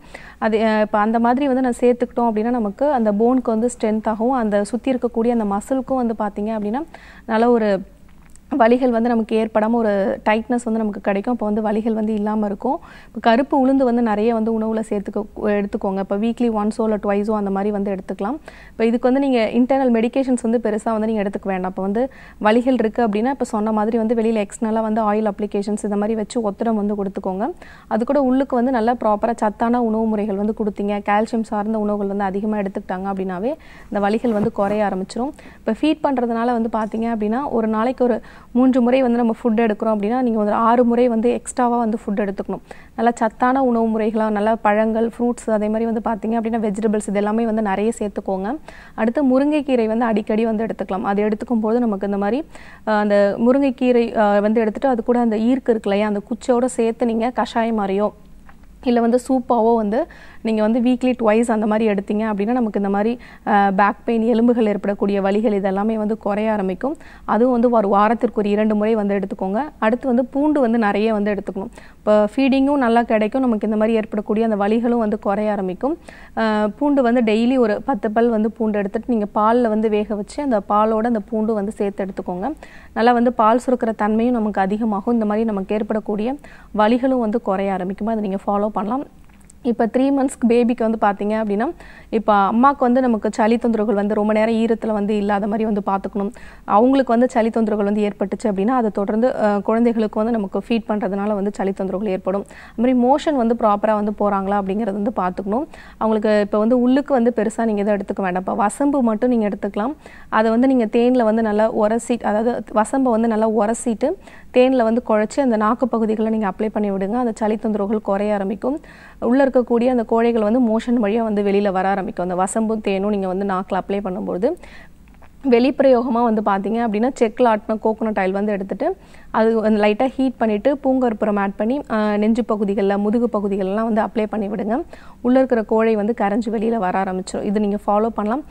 அது இப்போ அந்த மாதிரி வந்து நான் சேர்த்துக்கிட்டோம் அப்படின்னா நமக்கு அந்த போனுக்கு வந்து ஸ்ட்ரென்த்தாகவும் அந்த சுற்றி இருக்கக்கூடிய அந்த மசிலுக்கும் வந்து பார்த்திங்க அப்படின்னா நல்ல ஒரு வலிகள் வந்து நமக்கு ஏற்படாமல் ஒரு டைட்னஸ் வந்து நமக்கு கிடைக்கும் இப்போ வந்து வலிகள் வந்து இல்லாமல் இருக்கும் இப்போ கருப்பு உளுந்து வந்து நிறைய வந்து உணவில் சேர்த்துக்க எடுத்துக்கோங்க இப்போ வீக்லி ஒன்ஸோ இல்லை டுவைஸோ அந்த மாதிரி வந்து எடுத்துக்கலாம் இப்போ இதுக்கு வந்து நீங்கள் இன்டர்னல் மெடிக்கேஷன்ஸ் வந்து பெருசாக வந்து நீங்கள் எடுத்துக்க வேண்டாம் இப்போ வந்து வலிகள் இருக்குது அப்படின்னா இப்போ சொன்ன மாதிரி வந்து வெளியில் எக்ஸ்டர்னலாக வந்து ஆயில் அப்ளிகேஷன்ஸ் இந்த மாதிரி வச்சு ஒத்திரம் வந்து கொடுத்துக்கோங்க அது கூட உள்ளுக்கு வந்து நல்லா ப்ராப்பராக சத்தான உணவு முறைகள் வந்து கொடுத்தீங்க கால்சியம் சார்ந்த உணவுகள் வந்து அதிகமாக எடுத்துக்கிட்டாங்க அப்படின்னாவே இந்த வலிகள் வந்து குறைய ஆரம்பிச்சிடும் இப்போ ஃபீட் பண்ணுறதுனால வந்து பார்த்தீங்க அப்படின்னா ஒரு நாளைக்கு ஒரு மூன்று முறை வந்து நம்ம ஃபுட் எடுக்கிறோம் அப்படின்னா நீங்கள் வந்து ஆறு முறை வந்து எக்ஸ்ட்ராவாக வந்து ஃபுட் எடுத்துக்கணும் நல்லா சத்தான உணவு முறைகளாக நல்லா பழங்கள் ஃப்ரூட்ஸ் அதே மாதிரி வந்து பார்த்திங்க அப்படின்னா வெஜிடபிள்ஸ் இது எல்லாமே வந்து நிறைய சேர்த்துக்கோங்க அடுத்து முருங்கைக்கீரை வந்து அடிக்கடி வந்து எடுத்துக்கலாம் அது எடுத்துக்கும் போது நமக்கு இந்த மாதிரி அந்த முருங்கைக்கீரை வந்து எடுத்துகிட்டு அது கூட அந்த ஈர்க்கு இருக்கு இல்லையா அந்த குச்சியோடு சேர்த்து நீங்கள் கஷாயம் மாதிரியோ இல்லை வந்து சூப்பாவோ வந்து நீங்கள் வந்து வீக்லி ட்வைஸ் அந்த மாதிரி எடுத்தீங்க அப்படின்னா நமக்கு இந்த மாதிரி பேக் பெயின் எலும்புகள் ஏற்படக்கூடிய வழிகள் இதெல்லாமே வந்து குறைய ஆரம்பிக்கும் அதுவும் வந்து ஒரு வாரத்திற்கு ஒரு இரண்டு முறை வந்து எடுத்துக்கோங்க அடுத்து வந்து பூண்டு வந்து நிறைய வந்து எடுத்துக்கணும் இப்போ ஃபீடிங்கும் நல்லா கிடைக்கும் நமக்கு இந்த மாதிரி ஏற்படக்கூடிய அந்த வழிகளும் வந்து குறைய ஆரம்பிக்கும் பூண்டு வந்து டெய்லி ஒரு பத்து பல் வந்து பூண்டு எடுத்துகிட்டு நீங்கள் பாலில் வந்து வேக வச்சு அந்த பாலோட அந்த பூண்டு வந்து சேர்த்து எடுத்துக்கோங்க நல்லா வந்து பால் சுருக்கிற தன்மையும் நமக்கு அதிகமாகும் இந்த மாதிரி நமக்கு ஏற்படக்கூடிய வழிகளும் வந்து குறைய ஆரம்பிக்கும் அதை நீங்கள் ஃபாலோ பண்ணலாம் இப்போ த்ரீ மந்த்ஸ்க்கு பேபிக்கு வந்து பார்த்தீங்க அப்படின்னா இப்போ அம்மாவுக்கு வந்து நமக்கு சளி தொந்தரவுகள் வந்து ரொம்ப நேரம் ஈரத்தில் வந்து இல்லாத மாதிரி வந்து பார்த்துக்கணும் அவங்களுக்கு வந்து சளி தொந்தரவுகள் வந்து ஏற்பட்டுச்சு அப்படின்னா அதை தொடர்ந்து குழந்தைகளுக்கு வந்து நமக்கு ஃபீட் பண்ணுறதுனால வந்து சளி தொந்தரவுகள் ஏற்படும் அது மாதிரி மோஷன் வந்து ப்ராப்பராக வந்து போகிறாங்களா அப்படிங்கிறது வந்து பார்த்துக்கணும் அவங்களுக்கு இப்போ வந்து உள்ளுக்கு வந்து பெருசாக நீங்கள் எதுவும் எடுத்துக்க வேண்டாம் இப்போ வசம்பு மட்டும் நீங்கள் எடுத்துக்கலாம் அதை வந்து நீங்கள் தேனில் வந்து நல்லா உரசி அதாவது வசம்பை வந்து நல்லா உரசிட்டு தேனில் வந்து குழைச்சி அந்த நாக்கு பகுதிகளை நீங்கள் அப்ளை பண்ணி விடுங்க அந்த சளி தொந்தரவுகள் குறைய ஆரம்பிக்கும் உள்ளே இருக்கக்கூடிய அந்த கோழைகள் வந்து மோஷன் வழியாக வந்து வெளியில் வர ஆரம்பிக்கும் அந்த வசம்பும் தேனும் நீங்கள் வந்து நாக்கில் அப்ளை பண்ணும்போது வெளிப்பிரயோகமாக வந்து பார்த்தீங்க அப்படின்னா செக்கில் ஆட்டின கோகோனட் ஆயில் வந்து எடுத்துகிட்டு அது வந்து லைட்டாக ஹீட் பண்ணிவிட்டு பூங்கற்புறம் ஆட் பண்ணி நெஞ்சு பகுதிகளில் முதுகு பகுதிகளெலாம் வந்து அப்ளை பண்ணி விடுங்க உள்ளே இருக்கிற கோழை வந்து கரைஞ்சி வெளியில் வர ஆரம்பிச்சிடும் இது நீங்கள் ஃபாலோ பண்ணலாம்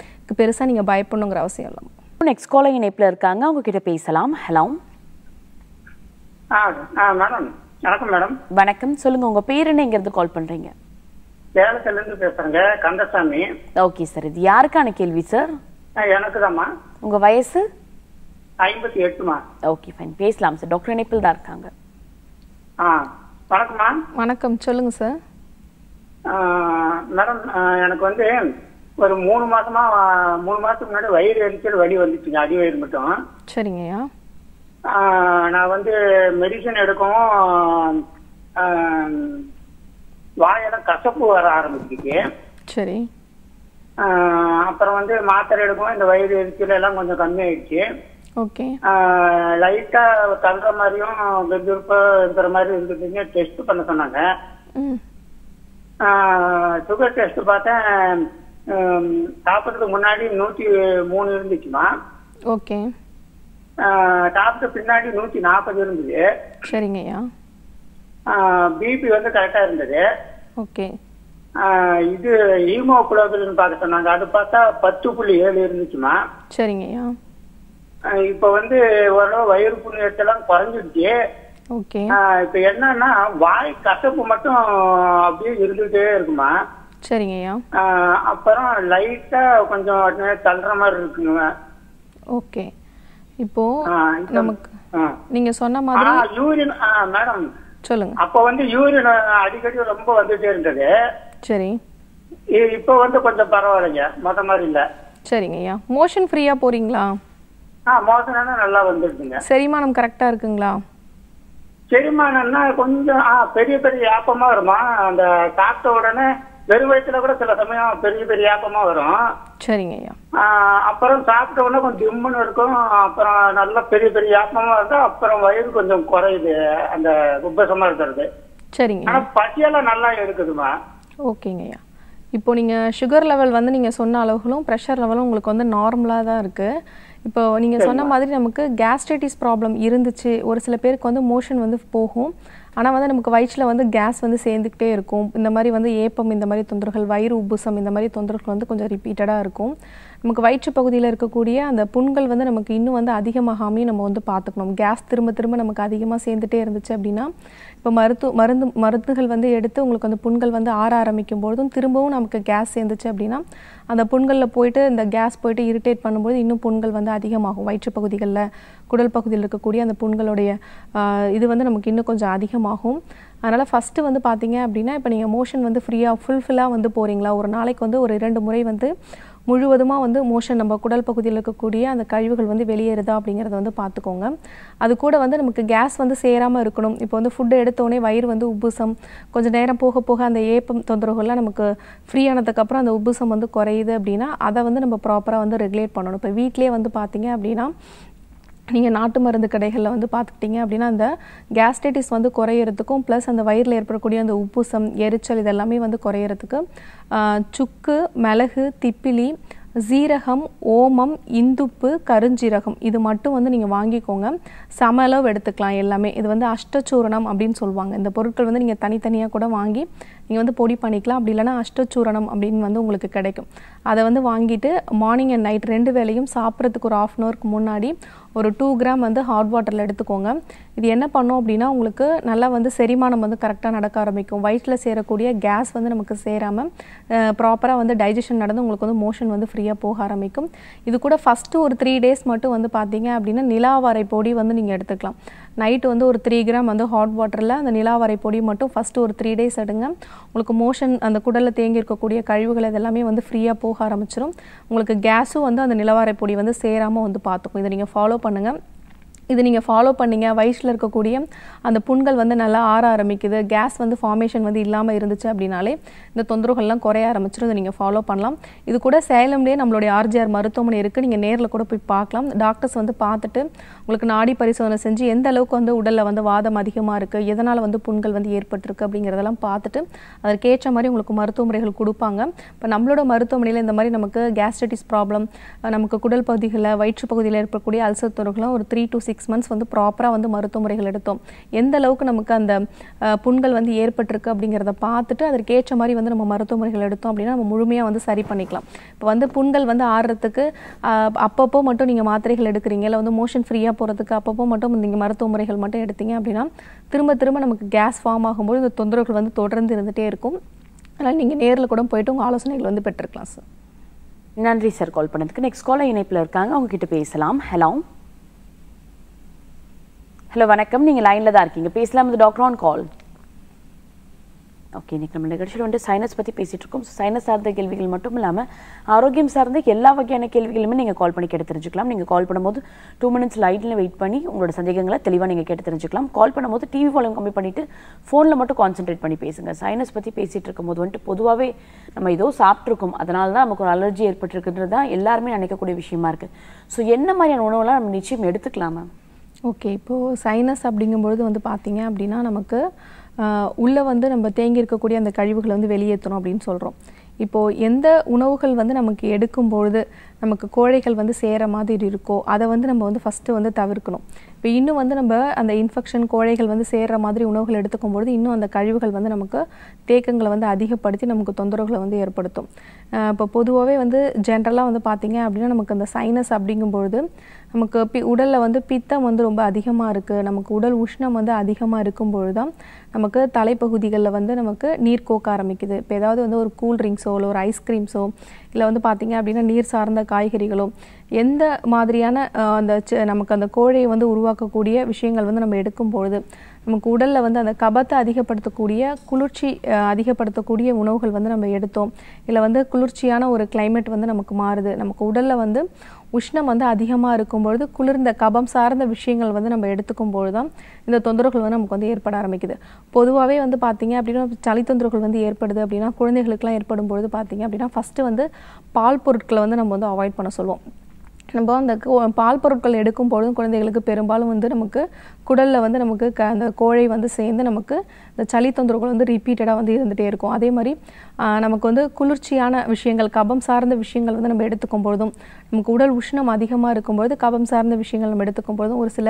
பெருசாக நீங்கள் பயப்படணுங்கிற அவசியம் இல்லை நெக்ஸ்ட் கோழை இணைப்பில் இருக்காங்க அவங்க கிட்ட பேசலாம் ஹலோ மேடம் வணக்கம் மேடம் வணக்கம் சொல்லுங்க உங்க பேர் என்ன இங்க இருந்து கால் பண்றீங்க சேலத்துல இருந்து பேசுறேங்க கந்தசாமி ஓகே சார் இது யாருக்கான கேள்வி சார் எனக்கு தான்மா உங்க வயசு ஐம்பத்தி எட்டுமா ஓகே ஃபைன் பேசலாம் சார் டாக்டர் இணைப்பில் தான் இருக்காங்க ஆ வணக்கம்மா வணக்கம் சொல்லுங்க சார் மேடம் எனக்கு வந்து ஒரு மூணு மாசமா மூணு மாசத்துக்கு முன்னாடி வயிறு எரிச்சல் வலி வந்துச்சுங்க அடி வயிறு மட்டும் சரிங்கய்யா நான் வந்து மெடிசன் எடுக்கவும் வாயில கசப்பு வர ஆரம்பிச்சிச்சு சரி அப்புறம் வந்து மாத்திரை எடுக்கவும் இந்த வயிறு எரிச்சல் எல்லாம் கொஞ்சம் கம்மியாயிடுச்சு ஓகே லைட்டா தங்குற மாதிரியும் வெஜுருப்பா இருக்கிற மாதிரி இருந்துச்சுங்க டெஸ்ட் பண்ண சொன்னாங்க சுகர் டெஸ்ட் பார்த்தேன் சாப்பிட்றதுக்கு முன்னாடி நூத்தி மூணு இருந்துச்சுமா ஓகே டாப்க்கு பின்னாடி நூத்தி நாற்பது இருந்தது சரிங்க ஐயா பிபி வந்து கரெக்டா இருந்தது ஓகே இது ஹீமோகுளோபின் பார்க்க சொன்னாங்க அது பார்த்தா பத்து புள்ளி ஏழு இருந்துச்சுமா சரிங்க ஐயா இப்ப வந்து ஓரளவு வயிறு புண்ணு எல்லாம் குறைஞ்சிருச்சு ஓகே இப்ப என்னன்னா வாய் கசப்பு மட்டும் அப்படியே இருந்துகிட்டே இருக்குமா சரிங்க ஐயா அப்புறம் லைட்டா கொஞ்சம் தள்ளுற மாதிரி இருக்குங்க ஓகே இப்போ நமக்கு நீங்க சொன்ன மாதிரி யூரின் மேடம் சொல்லுங்க அப்ப வந்து யூரின் அடிக்கடி ரொம்ப வந்துட்டே இருந்தது சரி இப்போ வந்து கொஞ்சம் பரவாயில்லைங்க மொத்த மாதிரி இல்ல சரிங்க ஐயா மோஷன் ஃப்ரீயா போறீங்களா ஆ மோஷன் நல்லா வந்துருக்குங்க செரிமானம் கரெக்டா இருக்குங்களா செரிமானம்னா கொஞ்சம் பெரிய பெரிய ஏப்பமா வருமா அந்த சாப்பிட்ட உடனே வெறும் வயசுல கூட சில சமயம் பெரிய பெரிய ஆப்பமா வரும் சரிங்க ஐயா அப்புறம் சாப்பிட்ட உடனே கொஞ்சம் ஜிம்முன்னு இருக்கும் அப்புறம் நல்லா பெரிய பெரிய ஆப்பமா இருந்தா அப்புறம் வயிறு கொஞ்சம் குறையுது அந்த உபசமா இருக்கிறது சரிங்க ஆனா பசியெல்லாம் நல்லா எடுக்குதுமா ஓகேங்க ஐயா இப்போ நீங்க சுகர் லெவல் வந்து நீங்க சொன்ன அளவுகளும் ப்ரெஷர் லெவலும் உங்களுக்கு வந்து நார்மலா தான் இருக்கு இப்போ நீங்க சொன்ன மாதிரி நமக்கு கேஸ்ட்ரைட்டிஸ் ப்ராப்ளம் இருந்துச்சு ஒரு சில பேருக்கு வந்து மோஷன் வந்து போகும் ஆனால் வந்து நமக்கு வயிற்றில் வந்து கேஸ் வந்து சேர்ந்துக்கிட்டே இருக்கும் இந்த மாதிரி வந்து ஏப்பம் இந்த மாதிரி தொந்தரவுகள் வயிறு உப்புசம் இந்த மாதிரி தொந்தரவுகள் வந்து கொஞ்சம் ரிப்பீட்டடாக இருக்கும் நமக்கு வயிற்று பகுதியில் இருக்கக்கூடிய அந்த புண்கள் வந்து நமக்கு இன்னும் வந்து அதிகமாகாமையும் நம்ம வந்து பார்த்துக்கணும் கேஸ் திரும்ப திரும்ப நமக்கு அதிகமாக சேர்ந்துட்டே இருந்துச்சு அப்படின்னா இப்போ மருத்துவ மருந்து மருந்துகள் வந்து எடுத்து உங்களுக்கு அந்த புண்கள் வந்து ஆற ஆரம்பிக்கும் பொழுதும் திரும்பவும் நமக்கு கேஸ் சேர்ந்துச்சு அப்படின்னா அந்த புண்களில் போயிட்டு இந்த கேஸ் போயிட்டு இரிட்டேட் பண்ணும்போது இன்னும் புண்கள் வந்து அதிகமாகும் வயிற்று பகுதிகளில் குடல் பகுதியில் இருக்கக்கூடிய அந்த புண்களுடைய இது வந்து நமக்கு இன்னும் கொஞ்சம் அதிகமாகும் அதனால் ஃபஸ்ட்டு வந்து பார்த்தீங்க அப்படின்னா இப்போ நீங்கள் மோஷன் வந்து ஃப்ரீயாக ஃபுல்ஃபில்லாக வந்து போகிறீங்களா ஒரு நாளைக்கு வந்து ஒரு இரண்டு முறை வந்து முழுவதுமாக வந்து மோஷன் நம்ம குடல் பகுதியில் இருக்கக்கூடிய அந்த கழிவுகள் வந்து வெளியேறுதா அப்படிங்கிறத வந்து பார்த்துக்கோங்க அது கூட வந்து நமக்கு கேஸ் வந்து சேராமல் இருக்கணும் இப்போ வந்து ஃபுட்டு எடுத்தோடனே வயிறு வந்து உப்புசம் கொஞ்சம் நேரம் போக போக அந்த ஏப்பம் தொந்தரவுகள்லாம் நமக்கு ஃப்ரீ ஆனதுக்கப்புறம் அந்த உப்புசம் வந்து குறையுது அப்படின்னா அதை வந்து நம்ம ப்ராப்பராக வந்து ரெகுலேட் பண்ணணும் இப்போ வீட்டிலே வந்து பார்த்திங்க அப்படின்னா நீங்கள் நாட்டு மருந்து கடைகளில் வந்து பார்த்துக்கிட்டிங்க அப்படின்னா அந்த கேஸ்டைட்டிஸ் வந்து குறையிறதுக்கும் ப்ளஸ் அந்த வயிறில் ஏற்படக்கூடிய அந்த உப்புசம் எரிச்சல் இதெல்லாமே வந்து குறையிறதுக்கு சுக்கு மிளகு திப்பிலி சீரகம் ஓமம் இந்துப்பு கருஞ்சீரகம் இது மட்டும் வந்து நீங்கள் வாங்கிக்கோங்க சம அளவு எடுத்துக்கலாம் எல்லாமே இது வந்து அஷ்டச்சூரணம் அப்படின்னு சொல்லுவாங்க இந்த பொருட்கள் வந்து நீங்கள் தனித்தனியாக கூட வாங்கி நீங்கள் வந்து பொடி பண்ணிக்கலாம் அப்படி இல்லைனா அஷ்டச்சூரணம் அப்படின்னு வந்து உங்களுக்கு கிடைக்கும் அதை வந்து வாங்கிட்டு மார்னிங் அண்ட் நைட் ரெண்டு வேலையும் சாப்பிட்றதுக்கு ஒரு ஆஃப் அன் ஹவருக்கு முன்னாடி ஒரு டூ கிராம் வந்து ஹாட் வாட்டரில் எடுத்துக்கோங்க இது என்ன பண்ணும் அப்படின்னா உங்களுக்கு நல்லா வந்து செரிமானம் வந்து கரெக்டாக நடக்க ஆரம்பிக்கும் வயிற்றில் சேரக்கூடிய கேஸ் வந்து நமக்கு சேராமல் ப்ராப்பராக வந்து டைஜஷன் நடந்து உங்களுக்கு வந்து மோஷன் வந்து ஃப்ரீயாக போக ஆரம்பிக்கும் இது கூட ஃபஸ்ட்டு ஒரு த்ரீ டேஸ் மட்டும் வந்து பார்த்தீங்க அப்படின்னா நிலாவாரை பொடி வந்து நீங்கள் எடுத்துக்கலாம் நைட்டு வந்து ஒரு த்ரீ கிராம் வந்து ஹாட் வாட்டரில் அந்த நிலாவரை பொடி மட்டும் ஃபஸ்ட்டு ஒரு த்ரீ டேஸ் எடுங்க உங்களுக்கு மோஷன் அந்த குடலில் தேங்கி இருக்கக்கூடிய கழிவுகள் இதெல்லாமே வந்து ஃப்ரீயாக போக ஆரம்பிச்சிடும் உங்களுக்கு கேஸும் வந்து அந்த நிலவாரை பொடி வந்து சேராமல் வந்து பார்த்துக்கும் இதை நீங்கள் ஃபாலோ பண்ணுங்கள் இது நீங்கள் ஃபாலோ பண்ணிங்க வயசில் இருக்கக்கூடிய அந்த புண்கள் வந்து நல்லா ஆற ஆரம்பிக்குது கேஸ் வந்து ஃபார்மேஷன் வந்து இல்லாமல் இருந்துச்சு அப்படின்னாலே இந்த தொந்தரவுகள்லாம் குறைய ஆரம்பிச்சிடும் இதை நீங்கள் ஃபாலோ பண்ணலாம் இது கூட சேலம்லேயே நம்மளுடைய ஆர்ஜிஆர் மருத்துவமனை இருக்குது நீங்கள் நேரில் கூட போய் பார்க்கலாம் டாக்டர்ஸ் வந்து பார்த்துட்டு உங்களுக்கு நாடி பரிசோதனை செஞ்சு எந்த அளவுக்கு வந்து உடலில் வந்து வாதம் அதிகமாக இருக்குது எதனால் வந்து புண்கள் வந்து ஏற்பட்டிருக்கு அப்படிங்கிறதெல்லாம் பார்த்துட்டு அதற்கேற்ற மாதிரி உங்களுக்கு மருத்துவ முறைகள் கொடுப்பாங்க இப்போ நம்மளோட மருத்துவமனையில் இந்த மாதிரி நமக்கு கேஸ்ட்ரைட்டிஸ் ப்ராப்ளம் நமக்கு குடல் பகுதிகளில் வயிற்று பகுதியில் ஏற்படக்கூடிய அல்சர் தொருக்கெலாம் ஒரு three to six six months வந்து ப்ராப்பராக வந்து மருத்துவ முறைகள் எடுத்தோம் எந்த அளவுக்கு நமக்கு அந்த புண்கள் வந்து ஏற்பட்டிருக்கு அப்படிங்கிறத பார்த்துட்டு அதற்கேற்ற மாதிரி வந்து நம்ம மருத்துவ முறைகள் எடுத்தோம் அப்படின்னா நம்ம முழுமையாக வந்து சரி பண்ணிக்கலாம் இப்போ வந்து புண்கள் வந்து ஆடுறதுக்கு அப்பப்போ மட்டும் நீங்கள் மாத்திரைகள் எடுக்கிறீங்க இல்லை வந்து மோஷன் ஃப்ரீயாக போகிறதுக்கு அப்பப்போ மட்டும் நீங்கள் மருத்துவ முறைகள் மட்டும் எடுத்தீங்க அப்படின்னா திரும்ப திரும்ப நமக்கு கேஸ் ஃபார்ம் ஆகும்போது இந்த தொந்தரவுகள் வந்து தொடர்ந்து இருந்துகிட்டே இருக்கும் அதனால் நீங்கள் நேரில் கூட போயிட்டு உங்கள் ஆலோசனைகள் வந்து பெற்றுக்கலாம் சார் நன்றி சார் கால் பண்ணதுக்கு நெக்ஸ்ட் காலை இணைப்பில் இருக்காங்க அவங்ககிட்ட பேசலாம் ஹலோ ஹலோ வணக்கம் நீங்கள் லைனில் தான் இருக்கீங்க பேசலாம் வந்து டாக்டர் ஆன் கால் ஓகே இன்றைக்கி நம்ம நிகழ்ச்சியில் வந்து சைனஸ் பற்றி பேசிகிட்டு இருக்கோம் ஸோ சைனஸ் சார்ந்த கேள்விகள் மட்டும் இல்லாமல் ஆரோக்கியம் சார்ந்த எல்லா வகையான கேள்விகளுமே நீங்கள் கால் பண்ணி கேட்டு தெரிஞ்சுக்கலாம் நீங்கள் கால் பண்ணும்போது டூ மினிட்ஸ் லைட்டில் வெயிட் பண்ணி உங்களோட சந்தேகங்களை தெளிவாக நீங்கள் கேட்டு தெரிஞ்சுக்கலாம் கால் பண்ணும்போது டிவி வாலியூம் கம்மி பண்ணிவிட்டு ஃபோனில் மட்டும் கான்சென்ட்ரேட் பண்ணி பேசுங்க சைனஸ் பற்றி பேசிகிட்டு இருக்கும்போது வந்துட்டு பொதுவாகவே நம்ம ஏதோ சாப்பிட்ருக்கோம் அதனால தான் நமக்கு ஒரு அலர்ஜி ஏற்பட்டிருக்குன்றது தான் எல்லாருமே நினைக்கக்கூடிய விஷயமா இருக்குது ஸோ என்ன மாதிரியான உணவுலாம் நம்ம நிச்சயம் எடுத்துக்கலாமா ஓகே இப்போது சைனஸ் அப்படிங்கும்பொழுது வந்து பார்த்தீங்க அப்படின்னா நமக்கு உள்ளே வந்து நம்ம தேங்கி இருக்கக்கூடிய அந்த கழிவுகளை வந்து வெளியேற்றணும் அப்படின்னு சொல்கிறோம் இப்போது எந்த உணவுகள் வந்து நமக்கு எடுக்கும் பொழுது நமக்கு கோழைகள் வந்து சேர மாதிரி இருக்கோ அதை வந்து நம்ம வந்து ஃபஸ்ட்டு வந்து தவிர்க்கணும் இப்போ இன்னும் வந்து நம்ம அந்த இன்ஃபெக்ஷன் கோழைகள் வந்து சேர்கிற மாதிரி உணவுகள் எடுத்துக்கும் பொழுது இன்னும் அந்த கழிவுகள் வந்து நமக்கு தேக்கங்களை வந்து அதிகப்படுத்தி நமக்கு தொந்தரவுகளை வந்து ஏற்படுத்தும் இப்போ பொதுவாகவே வந்து ஜென்ரலாக வந்து பார்த்திங்க அப்படின்னா நமக்கு அந்த சைனஸ் அப்படிங்கும்பொழுது நமக்கு பி உடலில் வந்து பித்தம் வந்து ரொம்ப அதிகமாக இருக்குது நமக்கு உடல் உஷ்ணம் வந்து அதிகமாக இருக்கும்பொழுது தான் நமக்கு தலைப்பகுதிகளில் வந்து நமக்கு நீர் கோக்க ஆரம்பிக்குது இப்போ ஏதாவது வந்து ஒரு கூல் ட்ரிங்க்ஸோ இல்லை ஒரு ஐஸ்கிரீம்ஸோ இல்லை வந்து பார்த்திங்க அப்படின்னா நீர் சார்ந்த காய்கறிகளோ எந்த மாதிரியான அந்த நமக்கு அந்த கோழையை வந்து உருவாக்கக்கூடிய விஷயங்கள் வந்து நம்ம எடுக்கும் பொழுது நமக்கு உடலில் வந்து அந்த கபத்தை அதிகப்படுத்தக்கூடிய குளிர்ச்சி அதிகப்படுத்தக்கூடிய உணவுகள் வந்து நம்ம எடுத்தோம் இல்லை வந்து குளிர்ச்சியான ஒரு கிளைமேட் வந்து நமக்கு மாறுது நமக்கு உடலில் வந்து உஷ்ணம் வந்து அதிகமாக இருக்கும்பொழுது குளிர்ந்த கபம் சார்ந்த விஷயங்கள் வந்து நம்ம எடுத்துக்கும் பொழுது தான் இந்த தொந்தரவுகள் வந்து நமக்கு வந்து ஏற்பட ஆரம்பிக்குது பொதுவாகவே வந்து பார்த்திங்க அப்படின்னா சளி தொந்தரவுகள் வந்து ஏற்படுது அப்படின்னா குழந்தைகளுக்குலாம் ஏற்படும் பொழுது பார்த்திங்க அப்படின்னா ஃபஸ்ட்டு வந்து பால் பொருட்களை வந்து நம்ம வந்து அவாய்ட் பண்ண சொல்லுவோம் நம்ம அந்த பால் பொருட்கள் எடுக்கும் பொழுதும் குழந்தைகளுக்கு பெரும்பாலும் வந்து நமக்கு குடலில் வந்து நமக்கு க அந்த கோழை வந்து சேர்ந்து நமக்கு இந்த சளி தொந்தரவுகள் வந்து ரிப்பீட்டடாக வந்து இருந்துகிட்டே இருக்கும் அதே மாதிரி நமக்கு வந்து குளிர்ச்சியான விஷயங்கள் கபம் சார்ந்த விஷயங்கள் வந்து நம்ம எடுத்துக்கும் பொழுதும் நமக்கு உடல் உஷ்ணம் அதிகமாக இருக்கும்போது கபம் சார்ந்த விஷயங்கள் நம்ம எடுத்துக்கும் போதும் ஒரு சில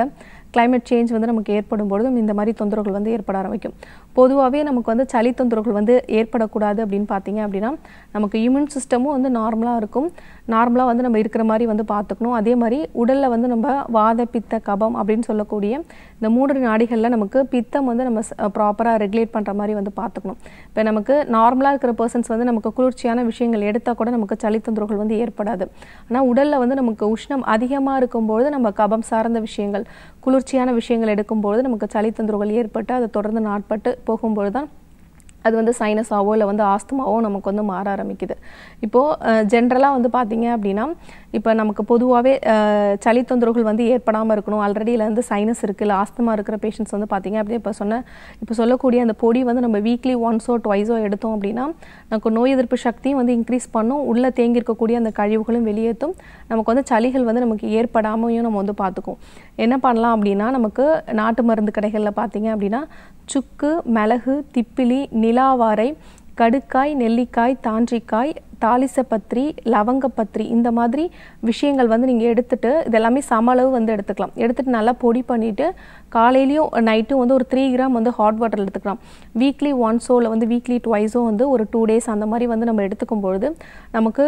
கிளைமேட் சேஞ்ச் வந்து நமக்கு ஏற்படும் பொழுதும் இந்த மாதிரி தொந்தரவுகள் வந்து ஏற்பட ஆரம்பிக்கும் பொதுவாகவே நமக்கு வந்து சளி தொந்தரவுகள் வந்து ஏற்படக்கூடாது அப்படின்னு பார்த்தீங்க அப்படின்னா நமக்கு இம்யூன் சிஸ்டமும் வந்து நார்மலாக இருக்கும் நார்மலாக வந்து நம்ம இருக்கிற மாதிரி வந்து பார்த்துக்கணும் அதே மாதிரி உடலில் வந்து நம்ம வாத பித்த கபம் அப்படின்னு சொல்லக்கூடிய இந்த மூன்று நாடிகளில் நமக்கு பித்தம் வந்து நம்ம ப்ராப்பராக ரெகுலேட் பண்ணுற மாதிரி வந்து பார்த்துக்கணும் இப்போ நமக்கு நார்மலாக இருக்கிற பர்சன்ஸ் வந்து நமக்கு குளிர்ச்சியான விஷயங்கள் எடுத்தால் கூட நமக்கு சளி தொந்தரவுகள் வந்து ஏற்படாது ஆனால் உடலில் வந்து நமக்கு உஷ்ணம் அதிகமாக இருக்கும்பொழுது நம்ம கபம் சார்ந்த விஷயங்கள் குளிர்ச்சியான விஷயங்கள் எடுக்கும்பொழுது நமக்கு சளி தொந்தரவுகள் ஏற்பட்டு அதை தொடர்ந்து நாட்பட்டு போகும்பொழுது தான் அது வந்து சைனஸாவோ இல்லை வந்து ஆஸ்துமாவோ நமக்கு வந்து மாற ஆரம்பிக்குது இப்போது ஜென்ரலாக வந்து பார்த்திங்க அப்படின்னா இப்போ நமக்கு பொதுவாகவே சளி தொந்தரவுகள் வந்து ஏற்படாமல் இருக்கணும் ஆல்ரெடி இல்லை வந்து சைனஸ் இருக்குது இல்லை ஆஸ்துமா இருக்கிற பேஷண்ட்ஸ் வந்து பார்த்தீங்க அப்படியே இப்போ சொன்ன இப்போ சொல்லக்கூடிய அந்த பொடி வந்து நம்ம வீக்லி ஒன்ஸோ டுவைஸோ எடுத்தோம் அப்படின்னா நமக்கு நோய் எதிர்ப்பு சக்தியும் வந்து இன்க்ரீஸ் பண்ணும் உள்ளே தேங்கி இருக்கக்கூடிய அந்த கழிவுகளும் வெளியேற்றும் நமக்கு வந்து சளிகள் வந்து நமக்கு ஏற்படாமையும் நம்ம வந்து பார்த்துக்கும் என்ன பண்ணலாம் அப்படின்னா நமக்கு நாட்டு மருந்து கடைகளில் பார்த்தீங்க அப்படின்னா சுக்கு மிளகு திப்பிலி நிலாவாரை கடுக்காய் நெல்லிக்காய் தாண்டிக்காய் தாலிசப்பத்திரி லவங்கப்பத்திரி இந்த மாதிரி விஷயங்கள் வந்து நீங்கள் எடுத்துகிட்டு இதெல்லாமே சம அளவு வந்து எடுத்துக்கலாம் எடுத்துகிட்டு நல்லா பொடி பண்ணிவிட்டு காலையிலையும் நைட்டும் வந்து ஒரு த்ரீ கிராம் வந்து ஹாட் வாட்டர் எடுத்துக்கலாம் வீக்லி ஒன்ஸோ இல்லை வந்து வீக்லி டுவைஸோ வந்து ஒரு டூ டேஸ் அந்த மாதிரி வந்து நம்ம எடுத்துக்கும் பொழுது நமக்கு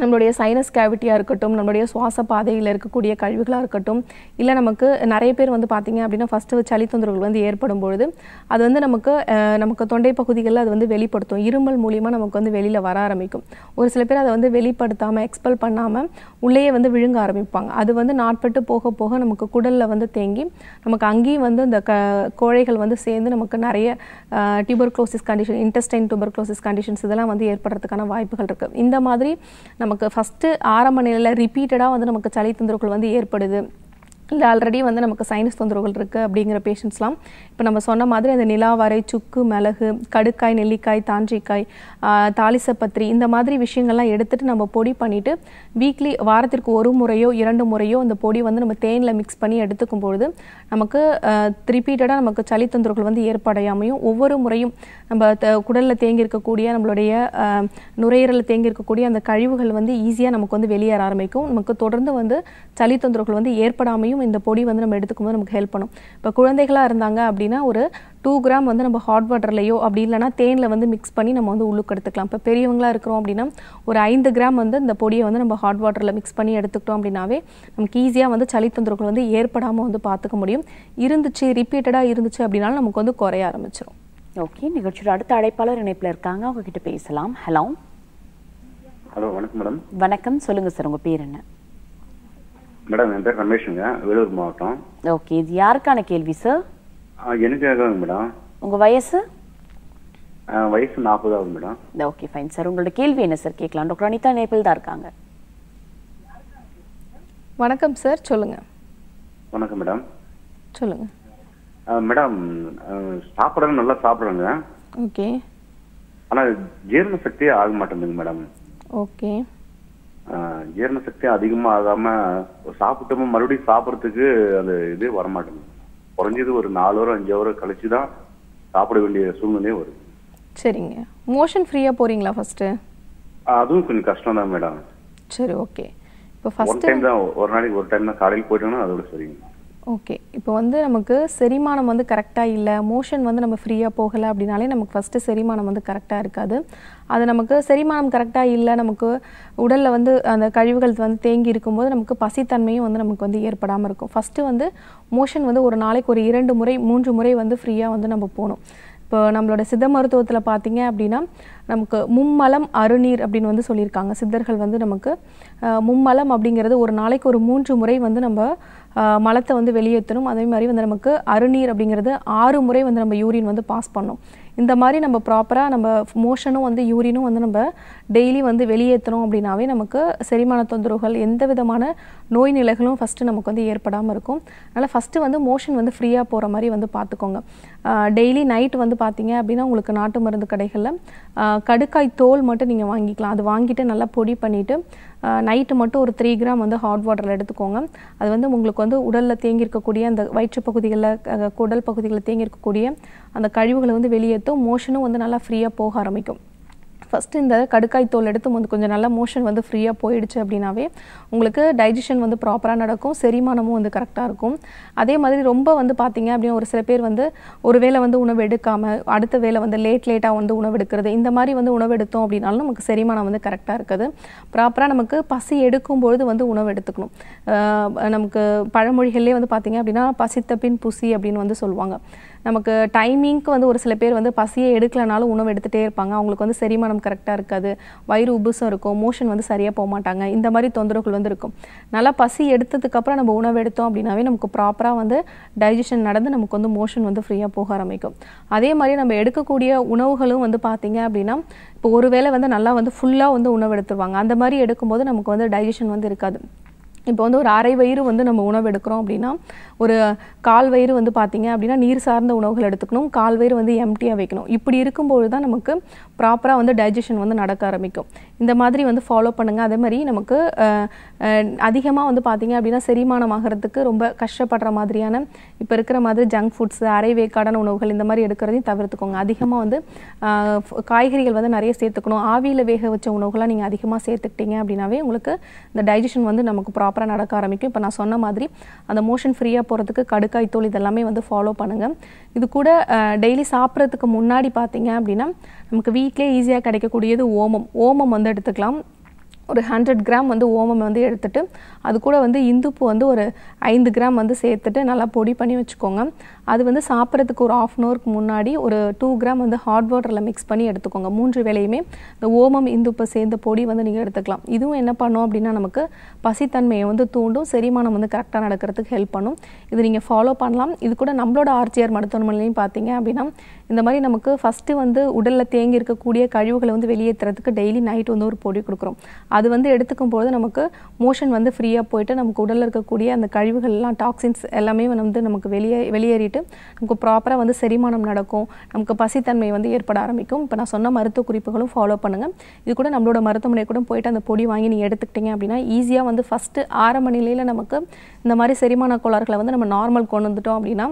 நம்மளுடைய சைனஸ் கேவிட்டியாக இருக்கட்டும் நம்மளுடைய சுவாச பாதையில் இருக்கக்கூடிய கழிவுகளாக இருக்கட்டும் இல்லை நமக்கு நிறைய பேர் வந்து பார்த்திங்க அப்படின்னா ஃபஸ்ட்டு சளி தொந்தரவுகள் வந்து ஏற்படும் பொழுது அது வந்து நமக்கு நமக்கு தொண்டை பகுதிகளில் அது வந்து வெளிப்படுத்தும் இருமல் மூலியமாக நமக்கு வந்து வெளியில் வர ஆரம்பிக்கும் ஒரு சில பேர் அதை வந்து வெளிப்படுத்தாமல் எக்ஸ்பெல் பண்ணாமல் உள்ளேயே வந்து விழுங்க ஆரம்பிப்பாங்க அது வந்து நாட்பட்டு போக போக நமக்கு குடலில் வந்து தேங்கி நமக்கு அங்கேயும் வந்து இந்த க கோழைகள் வந்து சேர்ந்து நமக்கு நிறைய tuberculosis condition intestine tuberculosis conditions இதெல்லாம் வந்து ஏற்படுறதுக்கான வாய்ப்புகள் இருக்குது இந்த மாதிரி நமக்கு ஃபஸ்ட்டு ஆரம்ப நிலையில் ரிப்பீட்டடாக வந்து நமக்கு சளி தொந்தரவுகள் வந்து ஏற்படுது இல்லை ஆல்ரெடி வந்து நமக்கு சைனஸ் தொந்தரவுகள் இருக்குது அப்படிங்கிற பேஷண்ட்ஸ்லாம் இப்போ நம்ம சொன்ன மாதிரி அந்த நிலாவரை சுக்கு மிளகு கடுக்காய் நெல்லிக்காய் தாஞ்சிக்காய் தாலிசப்பத்திரி இந்த மாதிரி விஷயங்கள்லாம் எடுத்துகிட்டு நம்ம பொடி பண்ணிவிட்டு வீக்லி வாரத்திற்கு ஒரு முறையோ இரண்டு முறையோ அந்த பொடி வந்து நம்ம தேனில் மிக்ஸ் பண்ணி எடுத்துக்கும் பொழுது நமக்கு ரிப்பீட்டடாக நமக்கு சளி தொந்தரவுகள் வந்து ஏற்படையாமையும் ஒவ்வொரு முறையும் நம்ம குடலில் தேங்கியிருக்கக்கூடிய நம்மளுடைய நுரையீரலில் தேங்கி இருக்கக்கூடிய அந்த கழிவுகள் வந்து ஈஸியாக நமக்கு வந்து வெளியேற ஆரம்பிக்கும் நமக்கு தொடர்ந்து வந்து சளி தொந்தரவுகள் வந்து ஏற்படாமையும் மாதிரியும் இந்த பொடி வந்து நம்ம எடுத்துக்கும் நமக்கு ஹெல்ப் பண்ணும் இப்போ குழந்தைகளாக இருந்தாங்க அப்படின்னா ஒரு டூ கிராம் வந்து நம்ம ஹாட் வாட்டர்லேயோ அப்படி இல்லைனா தேனில் வந்து மிக்ஸ் பண்ணி நம்ம வந்து உள்ளுக்கு எடுத்துக்கலாம் இப்போ பெரியவங்களாக இருக்கிறோம் அப்படின்னா ஒரு ஐந்து கிராம் வந்து இந்த பொடியை வந்து நம்ம ஹாட் வாட்டரில் மிக்ஸ் பண்ணி எடுத்துக்கிட்டோம் அப்படின்னாவே நமக்கு ஈஸியாக வந்து சளி தொந்தரவுகள் வந்து ஏற்படாமல் வந்து பார்த்துக்க முடியும் இருந்துச்சு ரிப்பீட்டடாக இருந்துச்சு அப்படின்னாலும் நமக்கு வந்து குறைய ஆரம்பிச்சிடும் ஓகே நிகழ்ச்சியோட அடுத்த அழைப்பாளர் இணைப்பில் இருக்காங்க அவங்க கிட்ட பேசலாம் ஹலோ ஹலோ வணக்கம் மேடம் வணக்கம் சொல்லுங்க சார் உங்க பேர் என்ன மேடம் என் பேர் ரமேஷுங்க வேலூர் மாவட்டம் ஓகே இது யாருக்கான கேள்வி சார் எனக்காக மேடம் உங்கள் வயசு வயசு நாற்பது ஆகும் மேடம் ஓகே ஃபைன் சார் உங்களோட கேள்வி என்ன சார் கேட்கலாம் டாக்டர் அனிதா நேபிள் தான் இருக்காங்க வணக்கம் சார் சொல்லுங்க வணக்கம் மேடம் சொல்லுங்க மேடம் சாப்பிட்றேன் நல்லா சாப்பிடுறங்க ஓகே ஆனால் ஜீரண சக்தியே ஆக மாட்டேங்குது மேடம் ஓகே ஜீரண சக்தி அதிகமா ஆகாம சாப்பிட்டோமோ மறுபடியும் சாப்பிடறதுக்கு அந்த இது வரமாட்டேங்குது குறைஞ்சது ஒரு நாலு வாரம் அஞ்சு வாரம் கழிச்சு தான் சாப்பிட வேண்டிய சூழ்நிலை வருது சரிங்க மோஷன் ஃப்ரீயா போறீங்களா ஃபர்ஸ்ட் அதுவும் கொஞ்சம் கஷ்டம் தான் மேடம் சரி ஓகே இப்போ ஃபர்ஸ்ட் டைம் தான் ஒரு நாளைக்கு ஒரு டைம் தான் காலையில் போயிட்டோம்னா அதோட சரிங்க ஓகே இப்போ வந்து நமக்கு செரிமானம் வந்து கரெக்டாக இல்லை மோஷன் வந்து நம்ம ஃப்ரீயாக போகலை அப்படின்னாலே நமக்கு ஃபஸ்ட்டு செரிமானம் வந்து கரெக்டாக இருக்காது அது நமக்கு செரிமானம் கரெக்டாக இல்லை நமக்கு உடலில் வந்து அந்த கழிவுகள் வந்து தேங்கி இருக்கும்போது நமக்கு பசித்தன்மையும் வந்து நமக்கு வந்து ஏற்படாமல் இருக்கும் ஃபஸ்ட்டு வந்து மோஷன் வந்து ஒரு நாளைக்கு ஒரு இரண்டு முறை மூன்று முறை வந்து ஃப்ரீயாக வந்து நம்ம போகணும் இப்போ நம்மளோட சித்த மருத்துவத்தில் பார்த்தீங்க அப்படின்னா நமக்கு மும்மலம் அருநீர் அப்படின்னு வந்து சொல்லியிருக்காங்க சித்தர்கள் வந்து நமக்கு மும்மலம் அப்படிங்கிறது ஒரு நாளைக்கு ஒரு மூன்று முறை வந்து நம்ம மலத்தை வந்து வெளியேற்றணும் அதே மாதிரி வந்து நமக்கு அருநீர் அப்படிங்கிறது ஆறு முறை வந்து நம்ம யூரின் வந்து பாஸ் பண்ணோம் இந்த மாதிரி நம்ம ப்ராப்பராக நம்ம மோஷனும் வந்து யூரினும் வந்து நம்ம டெய்லி வந்து வெளியேற்றணும் அப்படின்னாவே நமக்கு செரிமான தொந்தரவுகள் எந்த விதமான நோய் நிலைகளும் ஃபஸ்ட்டு நமக்கு வந்து ஏற்படாமல் இருக்கும் அதனால் ஃபஸ்ட்டு வந்து மோஷன் வந்து ஃப்ரீயாக போகிற மாதிரி வந்து பார்த்துக்கோங்க டெய்லி நைட் வந்து பார்த்தீங்க அப்படின்னா உங்களுக்கு நாட்டு மருந்து கடைகளில் கடுக்காய் தோல் மட்டும் நீங்கள் வாங்கிக்கலாம் அது வாங்கிட்டு நல்லா பொடி பண்ணிவிட்டு நைட்டு மட்டும் ஒரு த்ரீ கிராம் வந்து ஹாட் வாட்டரில் எடுத்துக்கோங்க அது வந்து உங்களுக்கு வந்து உடலில் தேங்கியிருக்கக்கூடிய அந்த வயிற்று பகுதிகளில் குடல் பகுதிகளில் தேங்கியிருக்கக்கூடிய அந்த கழிவுகளை வந்து வெளியேற்றும் மோஷனும் வந்து நல்லா ஃப்ரீயாக போக ஆரம்பிக்கும் ஃபஸ்ட்டு இந்த கடுக்காய் தோல் எடுத்து வந்து கொஞ்சம் நல்லா மோஷன் வந்து ஃப்ரீயாக போயிடுச்சு அப்படின்னாவே உங்களுக்கு டைஜஷன் வந்து ப்ராப்பராக நடக்கும் செரிமானமும் வந்து கரெக்டாக இருக்கும் அதே மாதிரி ரொம்ப வந்து பார்த்திங்க அப்படின்னா ஒரு சில பேர் வந்து ஒரு வேளை வந்து உணவு எடுக்காமல் அடுத்த வேலை வந்து லேட் லேட்டாக வந்து உணவு எடுக்கிறது இந்த மாதிரி வந்து உணவு எடுத்தோம் அப்படின்னாலும் நமக்கு செரிமானம் வந்து கரெக்டாக இருக்குது ப்ராப்பராக நமக்கு பசி எடுக்கும்பொழுது வந்து உணவு எடுத்துக்கணும் நமக்கு பழமொழிகள்லேயே வந்து பார்த்திங்க அப்படின்னா பசித்த பின் புசி அப்படின்னு வந்து சொல்லுவாங்க நமக்கு டைமிங்க்கு வந்து ஒரு சில பேர் வந்து பசியை எடுக்கலனாலும் உணவு எடுத்துகிட்டே இருப்பாங்க அவங்களுக்கு வந்து செரிமானம் கரெக்டாக இருக்காது வயிறு உபுசம் இருக்கும் மோஷன் வந்து சரியாக போக மாட்டாங்க இந்த மாதிரி தொந்தரவுகள் வந்து இருக்கும் நல்லா பசி எடுத்ததுக்கப்புறம் நம்ம உணவு எடுத்தோம் அப்படின்னாவே நமக்கு ப்ராப்பராக வந்து டைஜஷன் நடந்து நமக்கு வந்து மோஷன் வந்து ஃப்ரீயாக போக ஆரம்பிக்கும் அதே மாதிரி நம்ம எடுக்கக்கூடிய உணவுகளும் வந்து பார்த்திங்க அப்படின்னா இப்போ ஒருவேளை வந்து நல்லா வந்து ஃபுல்லாக வந்து உணவு எடுத்துருவாங்க அந்த மாதிரி எடுக்கும்போது நமக்கு வந்து டைஜஷன் வந்து இருக்காது இப்போ வந்து ஒரு அரை வயிறு வந்து நம்ம உணவு எடுக்கிறோம் அப்படின்னா ஒரு கால் வயிறு வந்து பார்த்திங்க அப்படின்னா நீர் சார்ந்த உணவுகள் எடுத்துக்கணும் கால் வயிறு வந்து எம்டியாக வைக்கணும் இப்படி இருக்கும்போது தான் நமக்கு ப்ராப்பராக வந்து டைஜஷன் வந்து நடக்க ஆரம்பிக்கும் இந்த மாதிரி வந்து ஃபாலோ பண்ணுங்கள் அதே மாதிரி நமக்கு அதிகமாக வந்து பார்த்திங்க அப்படின்னா செரிமானம் ஆகிறதுக்கு ரொம்ப கஷ்டப்படுற மாதிரியான இப்போ இருக்கிற மாதிரி ஜங்க் ஃபுட்ஸ் அரை வேக்காடான உணவுகள் இந்த மாதிரி எடுக்கிறதையும் தவிர்த்துக்கோங்க அதிகமாக வந்து காய்கறிகள் வந்து நிறைய சேர்த்துக்கணும் ஆவியில் வேக வச்ச உணவுகளாக நீங்கள் அதிகமாக சேர்த்துக்கிட்டீங்க அப்படின்னாவே உங்களுக்கு இந்த டைஜஷன் வந்து நமக்கு ப்ராப்பர் ப்ராப்பராக நடக்க ஆரம்பிக்கும் இப்போ நான் சொன்ன மாதிரி அந்த மோஷன் ஃப்ரீயாக போகிறதுக்கு கடுக்காய் தூள் இதெல்லாமே வந்து ஃபாலோ பண்ணுங்கள் இது கூட டெய்லி சாப்பிட்றதுக்கு முன்னாடி பார்த்தீங்க அப்படின்னா நமக்கு வீட்லேயே ஈஸியாக கிடைக்கக்கூடியது ஓமம் ஓமம் வந்து எடுத்துக்கலாம் ஒரு ஹண்ட்ரட் கிராம் வந்து ஓமம் வந்து எடுத்துகிட்டு அது கூட வந்து இந்துப்பு வந்து ஒரு ஐந்து கிராம் வந்து சேர்த்துட்டு நல்லா பொடி பண்ணி வச்சுக்கோங்க அது வந்து சாப்பிட்றதுக்கு ஒரு ஆஃப் அன் ஹவருக்கு முன்னாடி ஒரு டூ கிராம் வந்து ஹாட் வாட்டரில் மிக்ஸ் பண்ணி எடுத்துக்கோங்க மூன்று வேலையுமே இந்த ஓமம் இந்துப்பை சேர்ந்த பொடி வந்து நீங்கள் எடுத்துக்கலாம் இதுவும் என்ன பண்ணும் அப்படின்னா நமக்கு பசித்தன்மையை வந்து தூண்டும் செரிமானம் வந்து கரெக்டாக நடக்கிறதுக்கு ஹெல்ப் பண்ணும் இது நீங்கள் ஃபாலோ பண்ணலாம் இது கூட நம்மளோட ஆர்ஜிஆர் மருத்துவமனையிலையும் பார்த்தீங்க அப்படின்னா இந்த மாதிரி நமக்கு ஃபஸ்ட்டு வந்து உடலில் தேங்கி இருக்கக்கூடிய கழிவுகளை வந்து வெளியேற்றுறதுக்கு டெய்லி நைட் வந்து ஒரு பொடி கொடுக்குறோம் அது வந்து எடுத்துக்கும் போது நமக்கு மோஷன் வந்து ஃப்ரீயாக போயிட்டு நமக்கு உடலில் இருக்கக்கூடிய அந்த கழிவுகள்லாம் டாக்ஸின்ஸ் எல்லாமே வந்து நமக்கு வெளியே வெளியேறிட்டு நமக்கு ப்ராப்பராக வந்து செரிமானம் நடக்கும் நமக்கு பசித்தன்மை வந்து ஏற்பட ஆரம்பிக்கும் இப்போ நான் சொன்ன மருத்துவ குறிப்புகளும் ஃபாலோ பண்ணுங்கள் இது கூட நம்மளோட மருத்துவமனை கூட போயிட்டு அந்த பொடி வாங்கி நீங்கள் எடுத்துக்கிட்டீங்க அப்படின்னா ஈஸியாக வந்து ஃபஸ்ட்டு ஆரம்ப நிலையில் நமக்கு இந்த மாதிரி செரிமான கோளாறுகளை வந்து நம்ம நார்மல் கொண்டு வந்துட்டோம் அப்படின்னா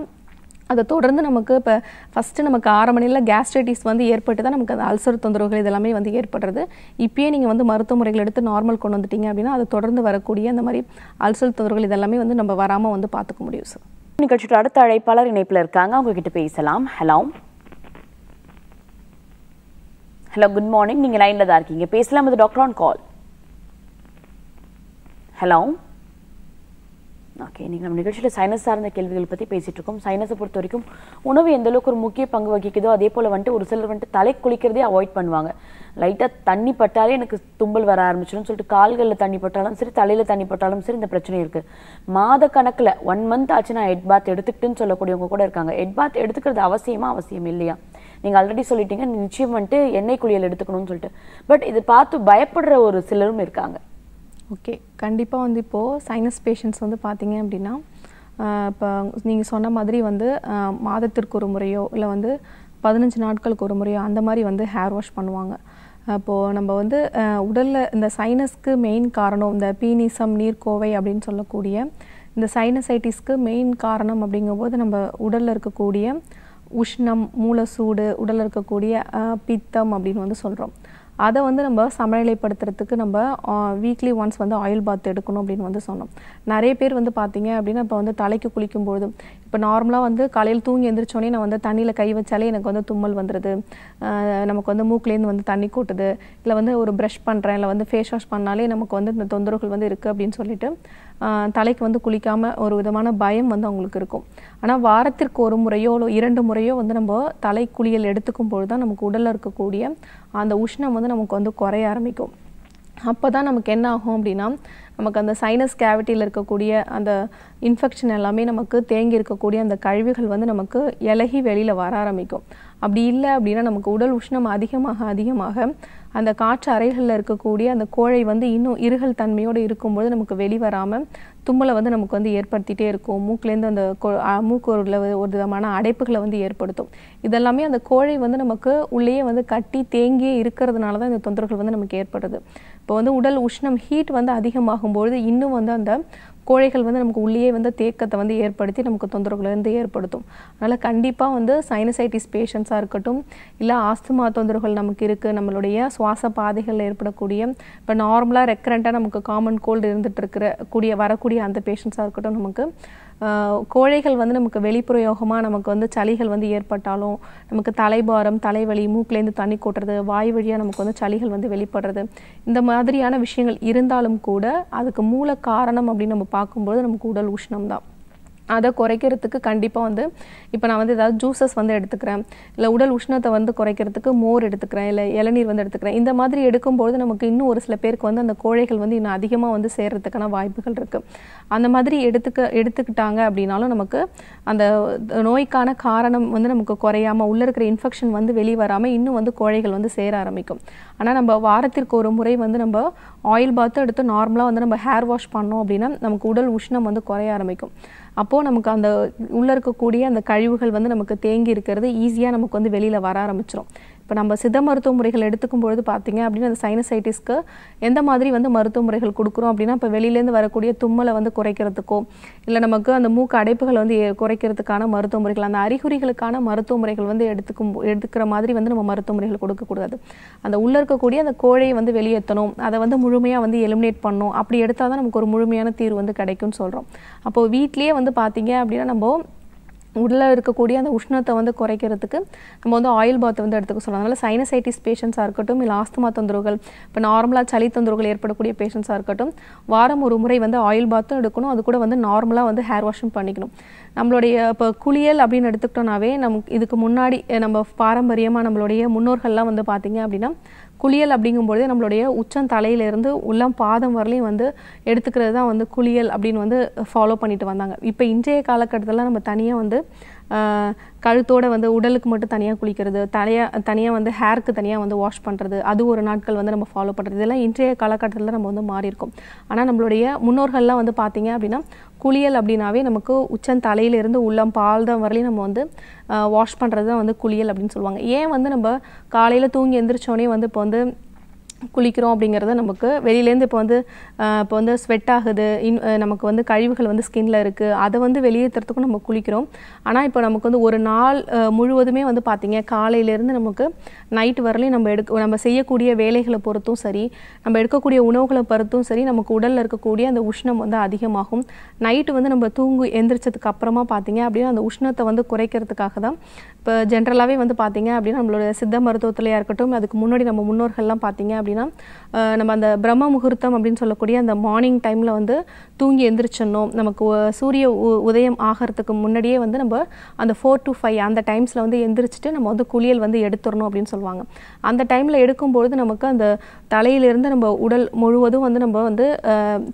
அதை தொடர்ந்து நமக்கு இப்போ ஃபஸ்ட்டு நமக்கு மணியில் கேஸ்ட்ரைட்டிஸ் வந்து ஏற்பட்டு தான் நமக்கு அந்த அல்சர் தொந்தரவுகள் இதெல்லாமே வந்து ஏற்படுறது இப்பயே நீங்கள் வந்து மருத்துவ முறைகள் எடுத்து நார்மல் கொண்டு வந்துட்டீங்க அப்படின்னா அது தொடர்ந்து வரக்கூடிய அந்த மாதிரி அல்சர் தொந்தரவுகள் இதெல்லாமே வந்து நம்ம வராமல் வந்து பார்த்துக்க முடியும் சார் நிகழ்ச்சியோட அடுத்த அழைப்பாளர் இணைப்பில் இருக்காங்க அவங்ககிட்ட பேசலாம் ஹலோ ஹலோ குட் மார்னிங் நீங்கள் லைனில் தான் இருக்கீங்க பேசலாம் இது doctor on call hello okay நீங்கள் நம்ம நிகழ்ச்சியில் சைனஸ் சார்ந்த கேள்விகள் பற்றி பேசிகிட்டு இருக்கோம் சைனஸை பொறுத்த வரைக்கும் உணவு எந்தளவுக்கு ஒரு முக்கிய பங்கு வகிக்குதோ அதே போல் வந்துட்டு ஒரு சிலர் வந்துட்டு தலை குளிக்கிறதே அவாய்ட் பண்ணுவாங்க லைட்டாக தண்ணி பட்டாலே எனக்கு தும்பல் வர ஆரம்பிச்சிடும் சொல்லிட்டு கால்களில் தண்ணி பட்டாலும் சரி தலையில் தண்ணி பட்டாலும் சரி இந்த பிரச்சனை இருக்குது மாத கணக்கில் ஒன் மந்த் ஆச்சு நான் ஹெட் பாத் எடுத்துக்கிட்டுன்னு சொல்லக்கூடியவங்க கூட இருக்காங்க ஹெட் பாத் எடுத்துக்கிறது அவசியமா அவசியம் இல்லையா நீங்கள் ஆல்ரெடி சொல்லிட்டீங்க நிச்சயம் வந்துட்டு எண்ணெய் குளியல் எடுத்துக்கணும்னு சொல்லிட்டு பட் இது பார்த்து பயப்படுற ஒரு சிலரும் இருக்காங்க ஓகே கண்டிப்பாக வந்து இப்போது சைனஸ் பேஷண்ட்ஸ் வந்து பார்த்தீங்க அப்படின்னா இப்போ நீங்கள் சொன்ன மாதிரி வந்து மாதத்திற்கு ஒரு முறையோ இல்லை வந்து பதினஞ்சு நாட்களுக்கு ஒரு முறையோ அந்த மாதிரி வந்து ஹேர் வாஷ் பண்ணுவாங்க அப்போது நம்ம வந்து உடலில் இந்த சைனஸ்க்கு மெயின் காரணம் இந்த பீனிசம் நீர்க்கோவை அப்படின்னு சொல்லக்கூடிய இந்த சைனசைட்டிஸ்க்கு மெயின் காரணம் அப்படிங்கும்போது நம்ம உடலில் இருக்கக்கூடிய உஷ்ணம் மூளை சூடு உடலில் இருக்கக்கூடிய பித்தம் அப்படின்னு வந்து சொல்கிறோம் அதை வந்து நம்ம சமநிலைப்படுத்துறதுக்கு நம்ம வீக்லி ஒன்ஸ் வந்து ஆயில் பாத் எடுக்கணும் அப்படின்னு வந்து சொன்னோம் நிறைய பேர் வந்து பார்த்தீங்க அப்படின்னா இப்போ வந்து தலைக்கு குளிக்கும்போது இப்போ நார்மலாக வந்து காலையில் தூங்கி எந்திரிச்சோடனே நான் வந்து தண்ணியில் கை வச்சாலே எனக்கு வந்து தும்மல் வந்துடுது நமக்கு வந்து மூக்குலேருந்து வந்து தண்ணி கூட்டுது இல்லை வந்து ஒரு ப்ரஷ் பண்ணுறேன் இல்லை வந்து ஃபேஸ் வாஷ் பண்ணாலே நமக்கு வந்து இந்த தொந்தரவுகள் வந்து இருக்குது அப்படின்னு சொல்லிட்டு தலைக்கு வந்து குளிக்காமல் ஒரு விதமான பயம் வந்து அவங்களுக்கு இருக்கும் ஆனால் வாரத்திற்கு ஒரு முறையோ இரண்டு முறையோ வந்து நம்ம தலை குளியல் எடுத்துக்கும் பொழுது தான் நமக்கு உடலில் இருக்கக்கூடிய அந்த உஷ்ணம் வந்து நமக்கு வந்து குறைய ஆரம்பிக்கும் அப்போ தான் நமக்கு என்ன ஆகும் அப்படின்னா நமக்கு அந்த சைனஸ் கேவிட்டியில் இருக்கக்கூடிய அந்த இன்ஃபெக்ஷன் எல்லாமே நமக்கு தேங்கி இருக்கக்கூடிய அந்த கழிவுகள் வந்து நமக்கு இலகி வெளியில் வர ஆரம்பிக்கும் அப்படி இல்லை அப்படின்னா நமக்கு உடல் உஷ்ணம் அதிகமாக அதிகமாக அந்த காற்று அறைகளில் இருக்கக்கூடிய அந்த கோழை வந்து இன்னும் இருகல் தன்மையோடு இருக்கும்பொழுது நமக்கு வெளிவராமல் தும்மலை வந்து நமக்கு வந்து ஏற்படுத்திகிட்டே இருக்கும் மூக்குலேருந்து அந்த மூக்குரில் ஒரு விதமான அடைப்புகளை வந்து ஏற்படுத்தும் இதெல்லாமே அந்த கோழை வந்து நமக்கு உள்ளேயே வந்து கட்டி தேங்கியே இருக்கிறதுனால தான் இந்த தொந்தரவுகள் வந்து நமக்கு ஏற்படுது இப்போ வந்து உடல் உஷ்ணம் ஹீட் வந்து அதிகமாகும்பொழுது இன்னும் வந்து அந்த கோழைகள் வந்து நமக்கு உள்ளேயே வந்து தேக்கத்தை வந்து ஏற்படுத்தி நமக்கு தொந்தரவுகளிலிருந்து ஏற்படுத்தும் அதனால் கண்டிப்பாக வந்து சைனசைட்டிஸ் பேஷண்ட்ஸாக இருக்கட்டும் இல்லை ஆஸ்துமா தொந்தரவுகள் நமக்கு இருக்குது நம்மளுடைய சுவாச பாதைகளில் ஏற்படக்கூடிய இப்போ நார்மலாக ரெக்கரண்ட்டாக நமக்கு காமன் கோல்டு இருந்துகிட்டு இருக்கிற கூடிய வரக்கூடிய அந்த பேஷண்ட்ஸாக இருக்கட்டும் நமக்கு கோழைகள் வந்து நமக்கு வெளிப்பிரயோகமாக நமக்கு வந்து சளிகள் வந்து ஏற்பட்டாலும் நமக்கு தலைபாரம் தலைவலி மூக்கிலேருந்து தண்ணி கொட்டுறது வாய் வழியாக நமக்கு வந்து சளிகள் வந்து வெளிப்படுறது இந்த மாதிரியான விஷயங்கள் இருந்தாலும் கூட அதுக்கு மூல காரணம் அப்படின்னு நம்ம பார்க்கும்போது நமக்கு உடல் உஷ்ணம் தான் அதை குறைக்கிறதுக்கு கண்டிப்பாக வந்து இப்போ நான் வந்து ஏதாவது ஜூஸஸ் வந்து எடுத்துக்கிறேன் இல்லை உடல் உஷ்ணத்தை வந்து குறைக்கிறதுக்கு மோர் எடுத்துக்கிறேன் இல்லை இளநீர் வந்து எடுத்துக்கிறேன் இந்த மாதிரி எடுக்கும்போது நமக்கு இன்னும் ஒரு சில பேருக்கு வந்து அந்த கோழைகள் வந்து இன்னும் அதிகமாக வந்து சேர்கிறதுக்கான வாய்ப்புகள் இருக்குது அந்த மாதிரி எடுத்துக்க எடுத்துக்கிட்டாங்க அப்படின்னாலும் நமக்கு அந்த நோய்க்கான காரணம் வந்து நமக்கு குறையாமல் உள்ளே இருக்கிற இன்ஃபெக்ஷன் வந்து வெளியே வராமல் இன்னும் வந்து கோழைகள் வந்து சேர ஆரம்பிக்கும் ஆனால் நம்ம வாரத்திற்கு ஒரு முறை வந்து நம்ம ஆயில் பாத்து எடுத்து நார்மலாக வந்து நம்ம ஹேர் வாஷ் பண்ணோம் அப்படின்னா நமக்கு உடல் உஷ்ணம் வந்து குறைய ஆரம்பிக்கும் அப்போது நமக்கு அந்த உள்ளே இருக்கக்கூடிய அந்த கழிவுகள் வந்து நமக்கு தேங்கி இருக்கிறது ஈஸியாக நமக்கு வந்து வெளியில் வர ஆரம்பிச்சிடும் இப்போ நம்ம சித்த மருத்துவ முறைகள் எடுத்துக்கும் பொழுது பார்த்தீங்க அப்படின்னா அந்த சைனசைட்டிஸ்க்கு எந்த மாதிரி வந்து மருத்துவ முறைகள் கொடுக்குறோம் அப்படின்னா இப்போ வெளியிலேருந்து வரக்கூடிய தும்மலை வந்து குறைக்கிறதுக்கோ இல்லை நமக்கு அந்த மூக்கு அடைப்புகள் வந்து குறைக்கிறதுக்கான மருத்துவ முறைகள் அந்த அறிகுறிகளுக்கான மருத்துவ முறைகள் வந்து எடுத்துக்கும் எடுத்துக்கிற மாதிரி வந்து நம்ம மருத்துவ முறைகள் கொடுக்கக்கூடாது அந்த உள்ளே இருக்கக்கூடிய அந்த கோழையை வந்து வெளியேற்றணும் அதை வந்து முழுமையாக வந்து எலிமினேட் பண்ணணும் அப்படி எடுத்தால் தான் நமக்கு ஒரு முழுமையான தீர்வு வந்து கிடைக்கும்னு சொல்கிறோம் அப்போது வீட்லேயே வந்து பார்த்தீங்க அப்படின்னா நம்ம உடலில் இருக்கக்கூடிய அந்த உஷ்ணத்தை வந்து குறைக்கிறதுக்கு நம்ம வந்து ஆயில் பாத் வந்து எடுத்துக்க சொல்லலாம் அதனால் சைனசைட்டிஸ் பேஷண்ட்ஸாக இருக்கட்டும் இல்லை ஆஸ்துமா தொந்தரவுகள் இப்போ நார்மலாக சளி தொந்தரவுகள் ஏற்படக்கூடிய பேஷண்ட்ஸாக இருக்கட்டும் வாரம் ஒரு முறை வந்து ஆயில் பாத்தும் எடுக்கணும் அது கூட வந்து நார்மலாக வந்து ஹேர் வாஷும் பண்ணிக்கணும் நம்மளுடைய இப்போ குளியல் அப்படின்னு எடுத்துக்கிட்டோம்னாவே நமக்கு இதுக்கு முன்னாடி நம்ம பாரம்பரியமாக நம்மளுடைய முன்னோர்கள்லாம் வந்து பார்த்திங்க அப்படின்னா குளியல் அப்படிங்கும்பொழுதே நம்மளுடைய உச்சம் தலையிலேருந்து உள்ளம் பாதம் வரலையும் வந்து எடுத்துக்கிறது தான் வந்து குளியல் அப்படின்னு வந்து ஃபாலோ பண்ணிட்டு வந்தாங்க இப்போ இன்றைய காலகட்டத்தில் நம்ம தனியாக வந்து கழுத்தோடு வந்து உடலுக்கு மட்டும் தனியாக குளிக்கிறது தனியாக தனியாக வந்து ஹேருக்கு தனியாக வந்து வாஷ் பண்ணுறது அது ஒரு நாட்கள் வந்து நம்ம ஃபாலோ பண்ணுறது இதெல்லாம் இன்றைய காலகட்டத்தில் நம்ம வந்து மாறி ஆனால் நம்மளுடைய முன்னோர்கள்லாம் வந்து பார்த்திங்க அப்படின்னா குளியல் அப்படின்னாவே நமக்கு உச்சம் தலையிலேருந்து உள்ளம் பால் தான் வரலையும் நம்ம வந்து வாஷ் பண்ணுறது தான் வந்து குளியல் அப்படின்னு சொல்லுவாங்க ஏன் வந்து நம்ம காலையில் தூங்கி எழுந்திரிச்சோடனே வந்து இப்போ வந்து குளிக்கிறோம் அப்படிங்கிறத நமக்கு வெளியிலேருந்து இப்போ வந்து இப்போ வந்து ஸ்வெட் ஆகுது இன் நமக்கு வந்து கழிவுகள் வந்து ஸ்கின்ல இருக்குது அதை வந்து வெளியேற்றுறதுக்கும் நம்ம குளிக்கிறோம் ஆனால் இப்போ நமக்கு வந்து ஒரு நாள் முழுவதுமே வந்து பார்த்திங்க காலையிலேருந்து நமக்கு நைட் வரலையும் நம்ம எடுக்க நம்ம செய்யக்கூடிய வேலைகளை பொறுத்தும் சரி நம்ம எடுக்கக்கூடிய உணவுகளை பொறுத்தும் சரி நமக்கு உடலில் இருக்கக்கூடிய அந்த உஷ்ணம் வந்து அதிகமாகும் நைட்டு வந்து நம்ம தூங்கு எந்திரிச்சதுக்கு அப்புறமா பார்த்தீங்க அப்படின்னா அந்த உஷ்ணத்தை வந்து குறைக்கிறதுக்காக தான் இப்போ ஜென்ரலாகவே வந்து பார்த்தீங்க அப்படின்னா நம்மளோட சித்த மருத்துவத்திலையாக இருக்கட்டும் அதுக்கு முன்னாடி நம்ம முன்னோர்கள்லாம் பார்த்தீங்க அப்படின்னா நம்ம அந்த பிரம்ம முகூர்த்தம் அப்படின்னு சொல்லக்கூடிய அந்த மார்னிங் டைமில் வந்து தூங்கி எந்திரிச்சிடணும் நமக்கு சூரிய உதயம் ஆகிறதுக்கு முன்னாடியே வந்து நம்ம அந்த ஃபோர் டு ஃபைவ் அந்த டைம்ஸில் வந்து எந்திரிச்சிட்டு நம்ம வந்து குளியல் வந்து எடுத்துடணும் அப்படின்னு சொல்லுவாங்க அந்த டைமில் எடுக்கும்பொழுது நமக்கு அந்த தலையிலிருந்து நம்ம உடல் முழுவதும் வந்து நம்ம வந்து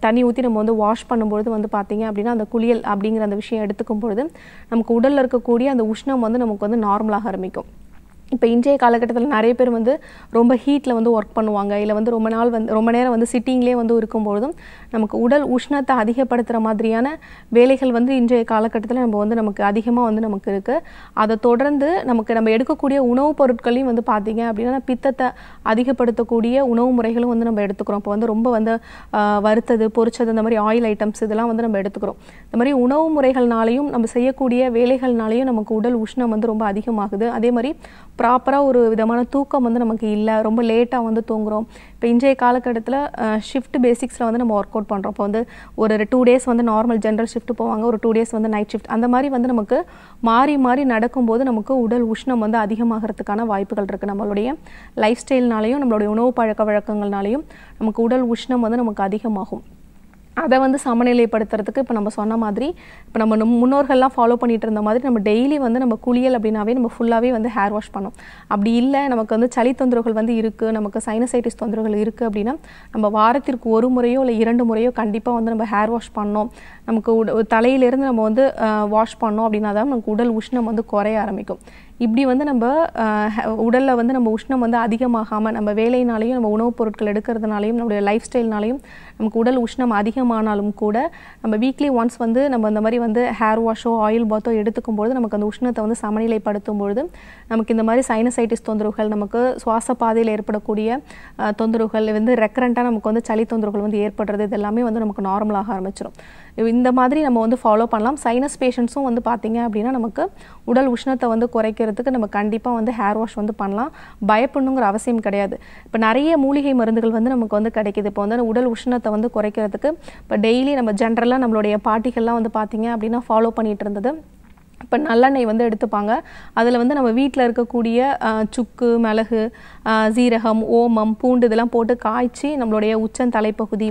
தண்ணி ஊற்றி நம்ம வந்து வாஷ் பண்ணும்பொழுது வந்து பார்த்திங்க அப்படின்னா அந்த குளியல் அப்படிங்கிற அந்த விஷயம் எடுத்துக்கும் பொழுது நமக்கு உடலில் இருக்கக்கூடிய அந்த உஷ்ணம் வந்து நமக்கு வந்து நார்மலாக ஆரம்பிக்கும் இப்போ இன்றைய காலகட்டத்தில் நிறைய பேர் வந்து ரொம்ப ஹீட்டில் வந்து ஒர்க் பண்ணுவாங்க இல்லை வந்து ரொம்ப நாள் வந்து ரொம்ப நேரம் வந்து சிட்டிங்லேயே வந்து இருக்கும்பொழுதும் நமக்கு உடல் உஷ்ணத்தை அதிகப்படுத்துகிற மாதிரியான வேலைகள் வந்து இன்றைய காலகட்டத்தில் நம்ம வந்து நமக்கு அதிகமாக வந்து நமக்கு இருக்குது அதை தொடர்ந்து நமக்கு நம்ம எடுக்கக்கூடிய உணவுப் பொருட்களையும் வந்து பார்த்திங்க அப்படின்னா பித்தத்தை அதிகப்படுத்தக்கூடிய உணவு முறைகளும் வந்து நம்ம எடுத்துக்கிறோம் இப்போ வந்து ரொம்ப வந்து வறுத்தது பொரிச்சது இந்த மாதிரி ஆயில் ஐட்டம்ஸ் இதெல்லாம் வந்து நம்ம எடுத்துக்கிறோம் இந்த மாதிரி உணவு முறைகள்னாலையும் நம்ம செய்யக்கூடிய வேலைகள்னாலையும் நமக்கு உடல் உஷ்ணம் வந்து ரொம்ப அதிகமாகுது அதே மாதிரி ப்ராப்பராக ஒரு விதமான தூக்கம் வந்து நமக்கு இல்லை ரொம்ப லேட்டாக வந்து தூங்குகிறோம் இப்போ இன்றைய காலகட்டத்தில் ஷிஃப்ட் பேசிக்ஸில் வந்து நம்ம ஒர்க் அவுட் பண்ணுறோம் இப்போ வந்து ஒரு டூ டேஸ் வந்து நார்மல் ஜென்ரல் ஷிஃப்ட் போவாங்க ஒரு டூ டேஸ் வந்து நைட் ஷிஃப்ட் அந்த மாதிரி வந்து நமக்கு மாறி மாறி நடக்கும்போது நமக்கு உடல் உஷ்ணம் வந்து அதிகமாகிறதுக்கான வாய்ப்புகள் இருக்குது நம்மளுடைய லைஃப் ஸ்டைல்னாலையும் நம்மளுடைய உணவு பழக்க வழக்கங்கள்னாலையும் நமக்கு உடல் உஷ்ணம் வந்து நமக்கு அதிகமாகும் அதை வந்து சமநிலைப்படுத்துறதுக்கு இப்போ நம்ம சொன்ன மாதிரி இப்போ நம்ம நம் முன்னோர்கள்லாம் ஃபாலோ பண்ணிகிட்டு இருந்த மாதிரி நம்ம டெய்லி வந்து நம்ம குளியல் அப்படின்னாவே நம்ம ஃபுல்லாகவே வந்து ஹேர் வாஷ் பண்ணோம் அப்படி இல்லை நமக்கு வந்து சளி தொந்தரவுகள் வந்து இருக்குது நமக்கு சைனசைட்டிஸ் தொந்தரவுகள் இருக்குது அப்படின்னா நம்ம வாரத்திற்கு ஒரு முறையோ இல்லை இரண்டு முறையோ கண்டிப்பாக வந்து நம்ம ஹேர் வாஷ் பண்ணோம் நமக்கு உட தலையிலேருந்து நம்ம வந்து வாஷ் பண்ணோம் அப்படின்னா தான் நமக்கு உடல் உஷ்ணம் வந்து குறைய ஆரம்பிக்கும் இப்படி வந்து நம்ம உடலில் வந்து நம்ம உஷ்ணம் வந்து அதிகமாகாமல் நம்ம வேலையினாலையும் நம்ம உணவுப் பொருட்கள் எடுக்கிறதுனாலையும் நம்மளுடைய லைஃப் ஸ்டைல்னாலையும் நமக்கு உடல் உஷ்ணம் அதிகமானாலும் கூட நம்ம வீக்லி ஒன்ஸ் வந்து நம்ம இந்த மாதிரி வந்து ஹேர் வாஷோ ஆயில் பாத்தோ எடுத்துக்கும் பொழுது நமக்கு அந்த உஷ்ணத்தை வந்து சமநிலைப்படுத்தும் பொழுது நமக்கு இந்த மாதிரி சைனசைட்டிஸ் தொந்தரவுகள் நமக்கு சுவாச பாதையில் ஏற்படக்கூடிய தொந்தரவுகள் வந்து ரெக்கரண்ட்டாக நமக்கு வந்து சளி தொந்தரவுகள் வந்து ஏற்படுறது இது எல்லாமே வந்து நமக்கு நார்மலாக ஆரம்பிச்சிடும் இந்த மாதிரி நம்ம வந்து ஃபாலோ பண்ணலாம் சைனஸ் பேஷண்ட்ஸும் வந்து பார்த்திங்க அப்படின்னா நமக்கு உடல் உஷ்ணத்தை வந்து குறைக்கிறது குறைக்கிறதுக்கு நம்ம கண்டிப்பாக வந்து ஹேர் வாஷ் வந்து பண்ணலாம் பயப்படணுங்கிற அவசியம் கிடையாது இப்போ நிறைய மூலிகை மருந்துகள் வந்து நமக்கு வந்து கிடைக்கிது இப்போ வந்து உடல் உஷ்ணத்தை வந்து குறைக்கிறதுக்கு இப்போ டெய்லி நம்ம ஜென்ரலாக நம்மளுடைய பாட்டிகள்லாம் வந்து பார்த்திங்க அப்படின்னா ஃபாலோ பண்ணிகிட்டு இருந்தது இப்போ நல்லெண்ணெய் வந்து எடுத்துப்பாங்க அதில் வந்து நம்ம வீட்டில் இருக்கக்கூடிய சுக்கு மிளகு சீரகம் ஓமம் பூண்டு இதெல்லாம் போட்டு காய்ச்சி நம்மளுடைய உச்சந்தலைப்பகுதி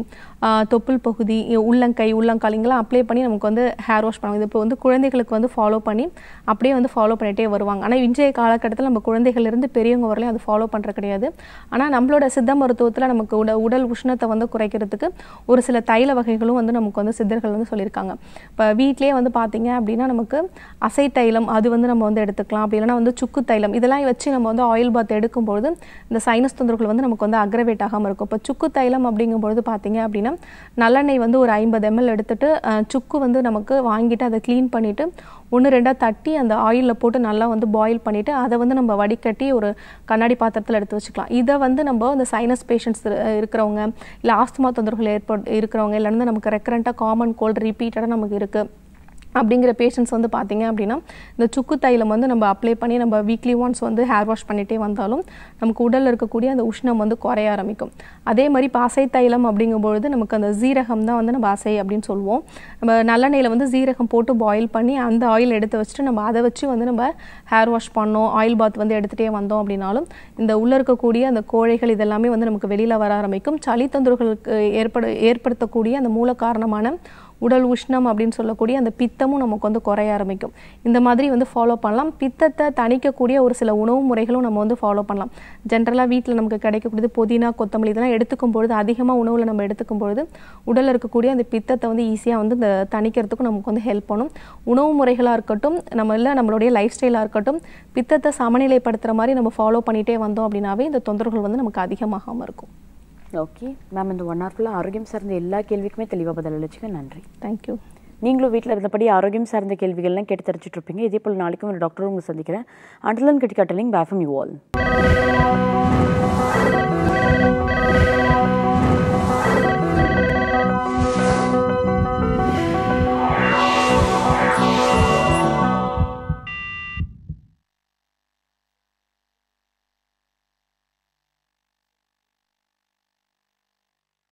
தொப்புள் பகுதி உள்ளங்கை உள்ளங்காலிங்கெல்லாம் அப்ளை பண்ணி நமக்கு வந்து ஹேர் வாஷ் பண்ணுவாங்க இது இப்போ வந்து குழந்தைகளுக்கு வந்து ஃபாலோ பண்ணி அப்படியே வந்து ஃபாலோ பண்ணிகிட்டே வருவாங்க ஆனால் இன்றைய காலகட்டத்தில் நம்ம குழந்தைகள்லேருந்து பெரியவங்க வரலையும் அது ஃபாலோ பண்ணுறது கிடையாது ஆனால் நம்மளோட சித்த மருத்துவத்தில் நமக்கு உட உடல் உஷ்ணத்தை வந்து குறைக்கிறதுக்கு ஒரு சில தைல வகைகளும் வந்து நமக்கு வந்து சித்தர்கள் வந்து சொல்லியிருக்காங்க இப்போ வீட்டிலே வந்து பார்த்தீங்க அப்படின்னா நமக்கு அசை தைலம் அது வந்து நம்ம வந்து எடுத்துக்கலாம் அப்படி இல்லைனா வந்து சுக்கு தைலம் இதெல்லாம் வச்சு நம்ம வந்து ஆயில் பாத் எடுக்கும்பொழுது இந்த சைனஸ் தொந்தர்கள் வந்து நமக்கு வந்து அக்ரவேட் ஆகாமல் இருக்கும் இப்போ சுக்கு தைலம் அப்படிங்கும்பொழுது பார்த்தீங்க அப்படின்னா எடுத்துக்கிறேன் நல்லெண்ணெய் வந்து ஒரு ஐம்பது எம்எல் எடுத்துகிட்டு சுக்கு வந்து நமக்கு வாங்கிட்டு அதை க்ளீன் பண்ணிவிட்டு ஒன்று ரெண்டாக தட்டி அந்த ஆயிலில் போட்டு நல்லா வந்து பாயில் பண்ணிவிட்டு அதை வந்து நம்ம வடிகட்டி ஒரு கண்ணாடி பாத்திரத்தில் எடுத்து வச்சுக்கலாம் இதை வந்து நம்ம இந்த சைனஸ் பேஷண்ட்ஸ் இருக்கிறவங்க இல்லை ஆஸ்துமா தொந்தரவுகள் ஏற்பட் இருக்கிறவங்க இல்லைன்னா நமக்கு ரெக்கரண்ட்டாக காமன் கோல்டு ரிப்பீட்டடாக நமக்கு இருக்குது அப்படிங்கிற பேஷண்ட்ஸ் வந்து பார்த்திங்க அப்படின்னா இந்த சுக்கு தைலம் வந்து நம்ம அப்ளை பண்ணி நம்ம வீக்லி ஒன்ஸ் வந்து ஹேர் வாஷ் பண்ணிகிட்டே வந்தாலும் நமக்கு உடலில் இருக்கக்கூடிய அந்த உஷ்ணம் வந்து குறைய ஆரம்பிக்கும் அதே மாதிரி பாசை தைலம் அப்படிங்கும்பொழுது நமக்கு அந்த ஜீரகம் தான் வந்து நம்ம ஆசை அப்படின்னு சொல்லுவோம் நம்ம நல்லெண்ணெயில் வந்து ஜீரகம் போட்டு பாயில் பண்ணி அந்த ஆயில் எடுத்து வச்சுட்டு நம்ம அதை வச்சு வந்து நம்ம ஹேர் வாஷ் பண்ணோம் ஆயில் பாத் வந்து எடுத்துகிட்டே வந்தோம் அப்படின்னாலும் இந்த உள்ளே இருக்கக்கூடிய அந்த கோழைகள் இதெல்லாமே வந்து நமக்கு வெளியில் வர ஆரம்பிக்கும் சளி தொந்தர்களுக்கு ஏற்பட ஏற்படுத்தக்கூடிய அந்த மூல காரணமான உடல் உஷ்ணம் அப்படின்னு சொல்லக்கூடிய அந்த பித்தமும் நமக்கு வந்து குறைய ஆரம்பிக்கும் இந்த மாதிரி வந்து ஃபாலோ பண்ணலாம் பித்தத்தை தணிக்கக்கூடிய ஒரு சில உணவு முறைகளும் நம்ம வந்து ஃபாலோ பண்ணலாம் ஜென்ரலாக வீட்டில் நமக்கு கிடைக்கக்கூடியது புதினா கொத்தமல்லி இதெல்லாம் எடுத்துக்கும் பொழுது அதிகமாக உணவில் நம்ம எடுத்துக்கும் பொழுது உடலில் இருக்கக்கூடிய அந்த பித்தத்தை வந்து ஈஸியாக வந்து இந்த தணிக்கிறதுக்கும் நமக்கு வந்து ஹெல்ப் பண்ணும் உணவு முறைகளாக இருக்கட்டும் நம்ம இல்லை நம்மளுடைய லைஃப் ஸ்டைலாக இருக்கட்டும் பித்தத்தை சமநிலைப்படுத்துகிற மாதிரி நம்ம ஃபாலோ பண்ணிகிட்டே வந்தோம் அப்படின்னாவே இந்த தொந்தரவுகள் வந்து நமக்கு அதிகமாகாமல் இருக்கும் ஓகே மேம் இந்த ஒன் ஹவர் ஃபுல்லாக ஆரோக்கியம் சார்ந்த எல்லா கேள்விக்குமே தெளிவாக பதில் அளிச்சுங்க நன்றி தேங்க்யூ நீங்களும் வீட்டில் இருந்தபடி ஆரோக்கியம் சார்ந்த கேள்விகள்லாம் கேட்டு தெரிஞ்சுட்டு இருப்பீங்க இதே போல் நாளைக்கும் ஒரு டாக்டர் உங்களை சந்திக்கிறேன் அண்டர்லன் கிட்டிகாட்டலிங் பேஃபம் யூ ஆல்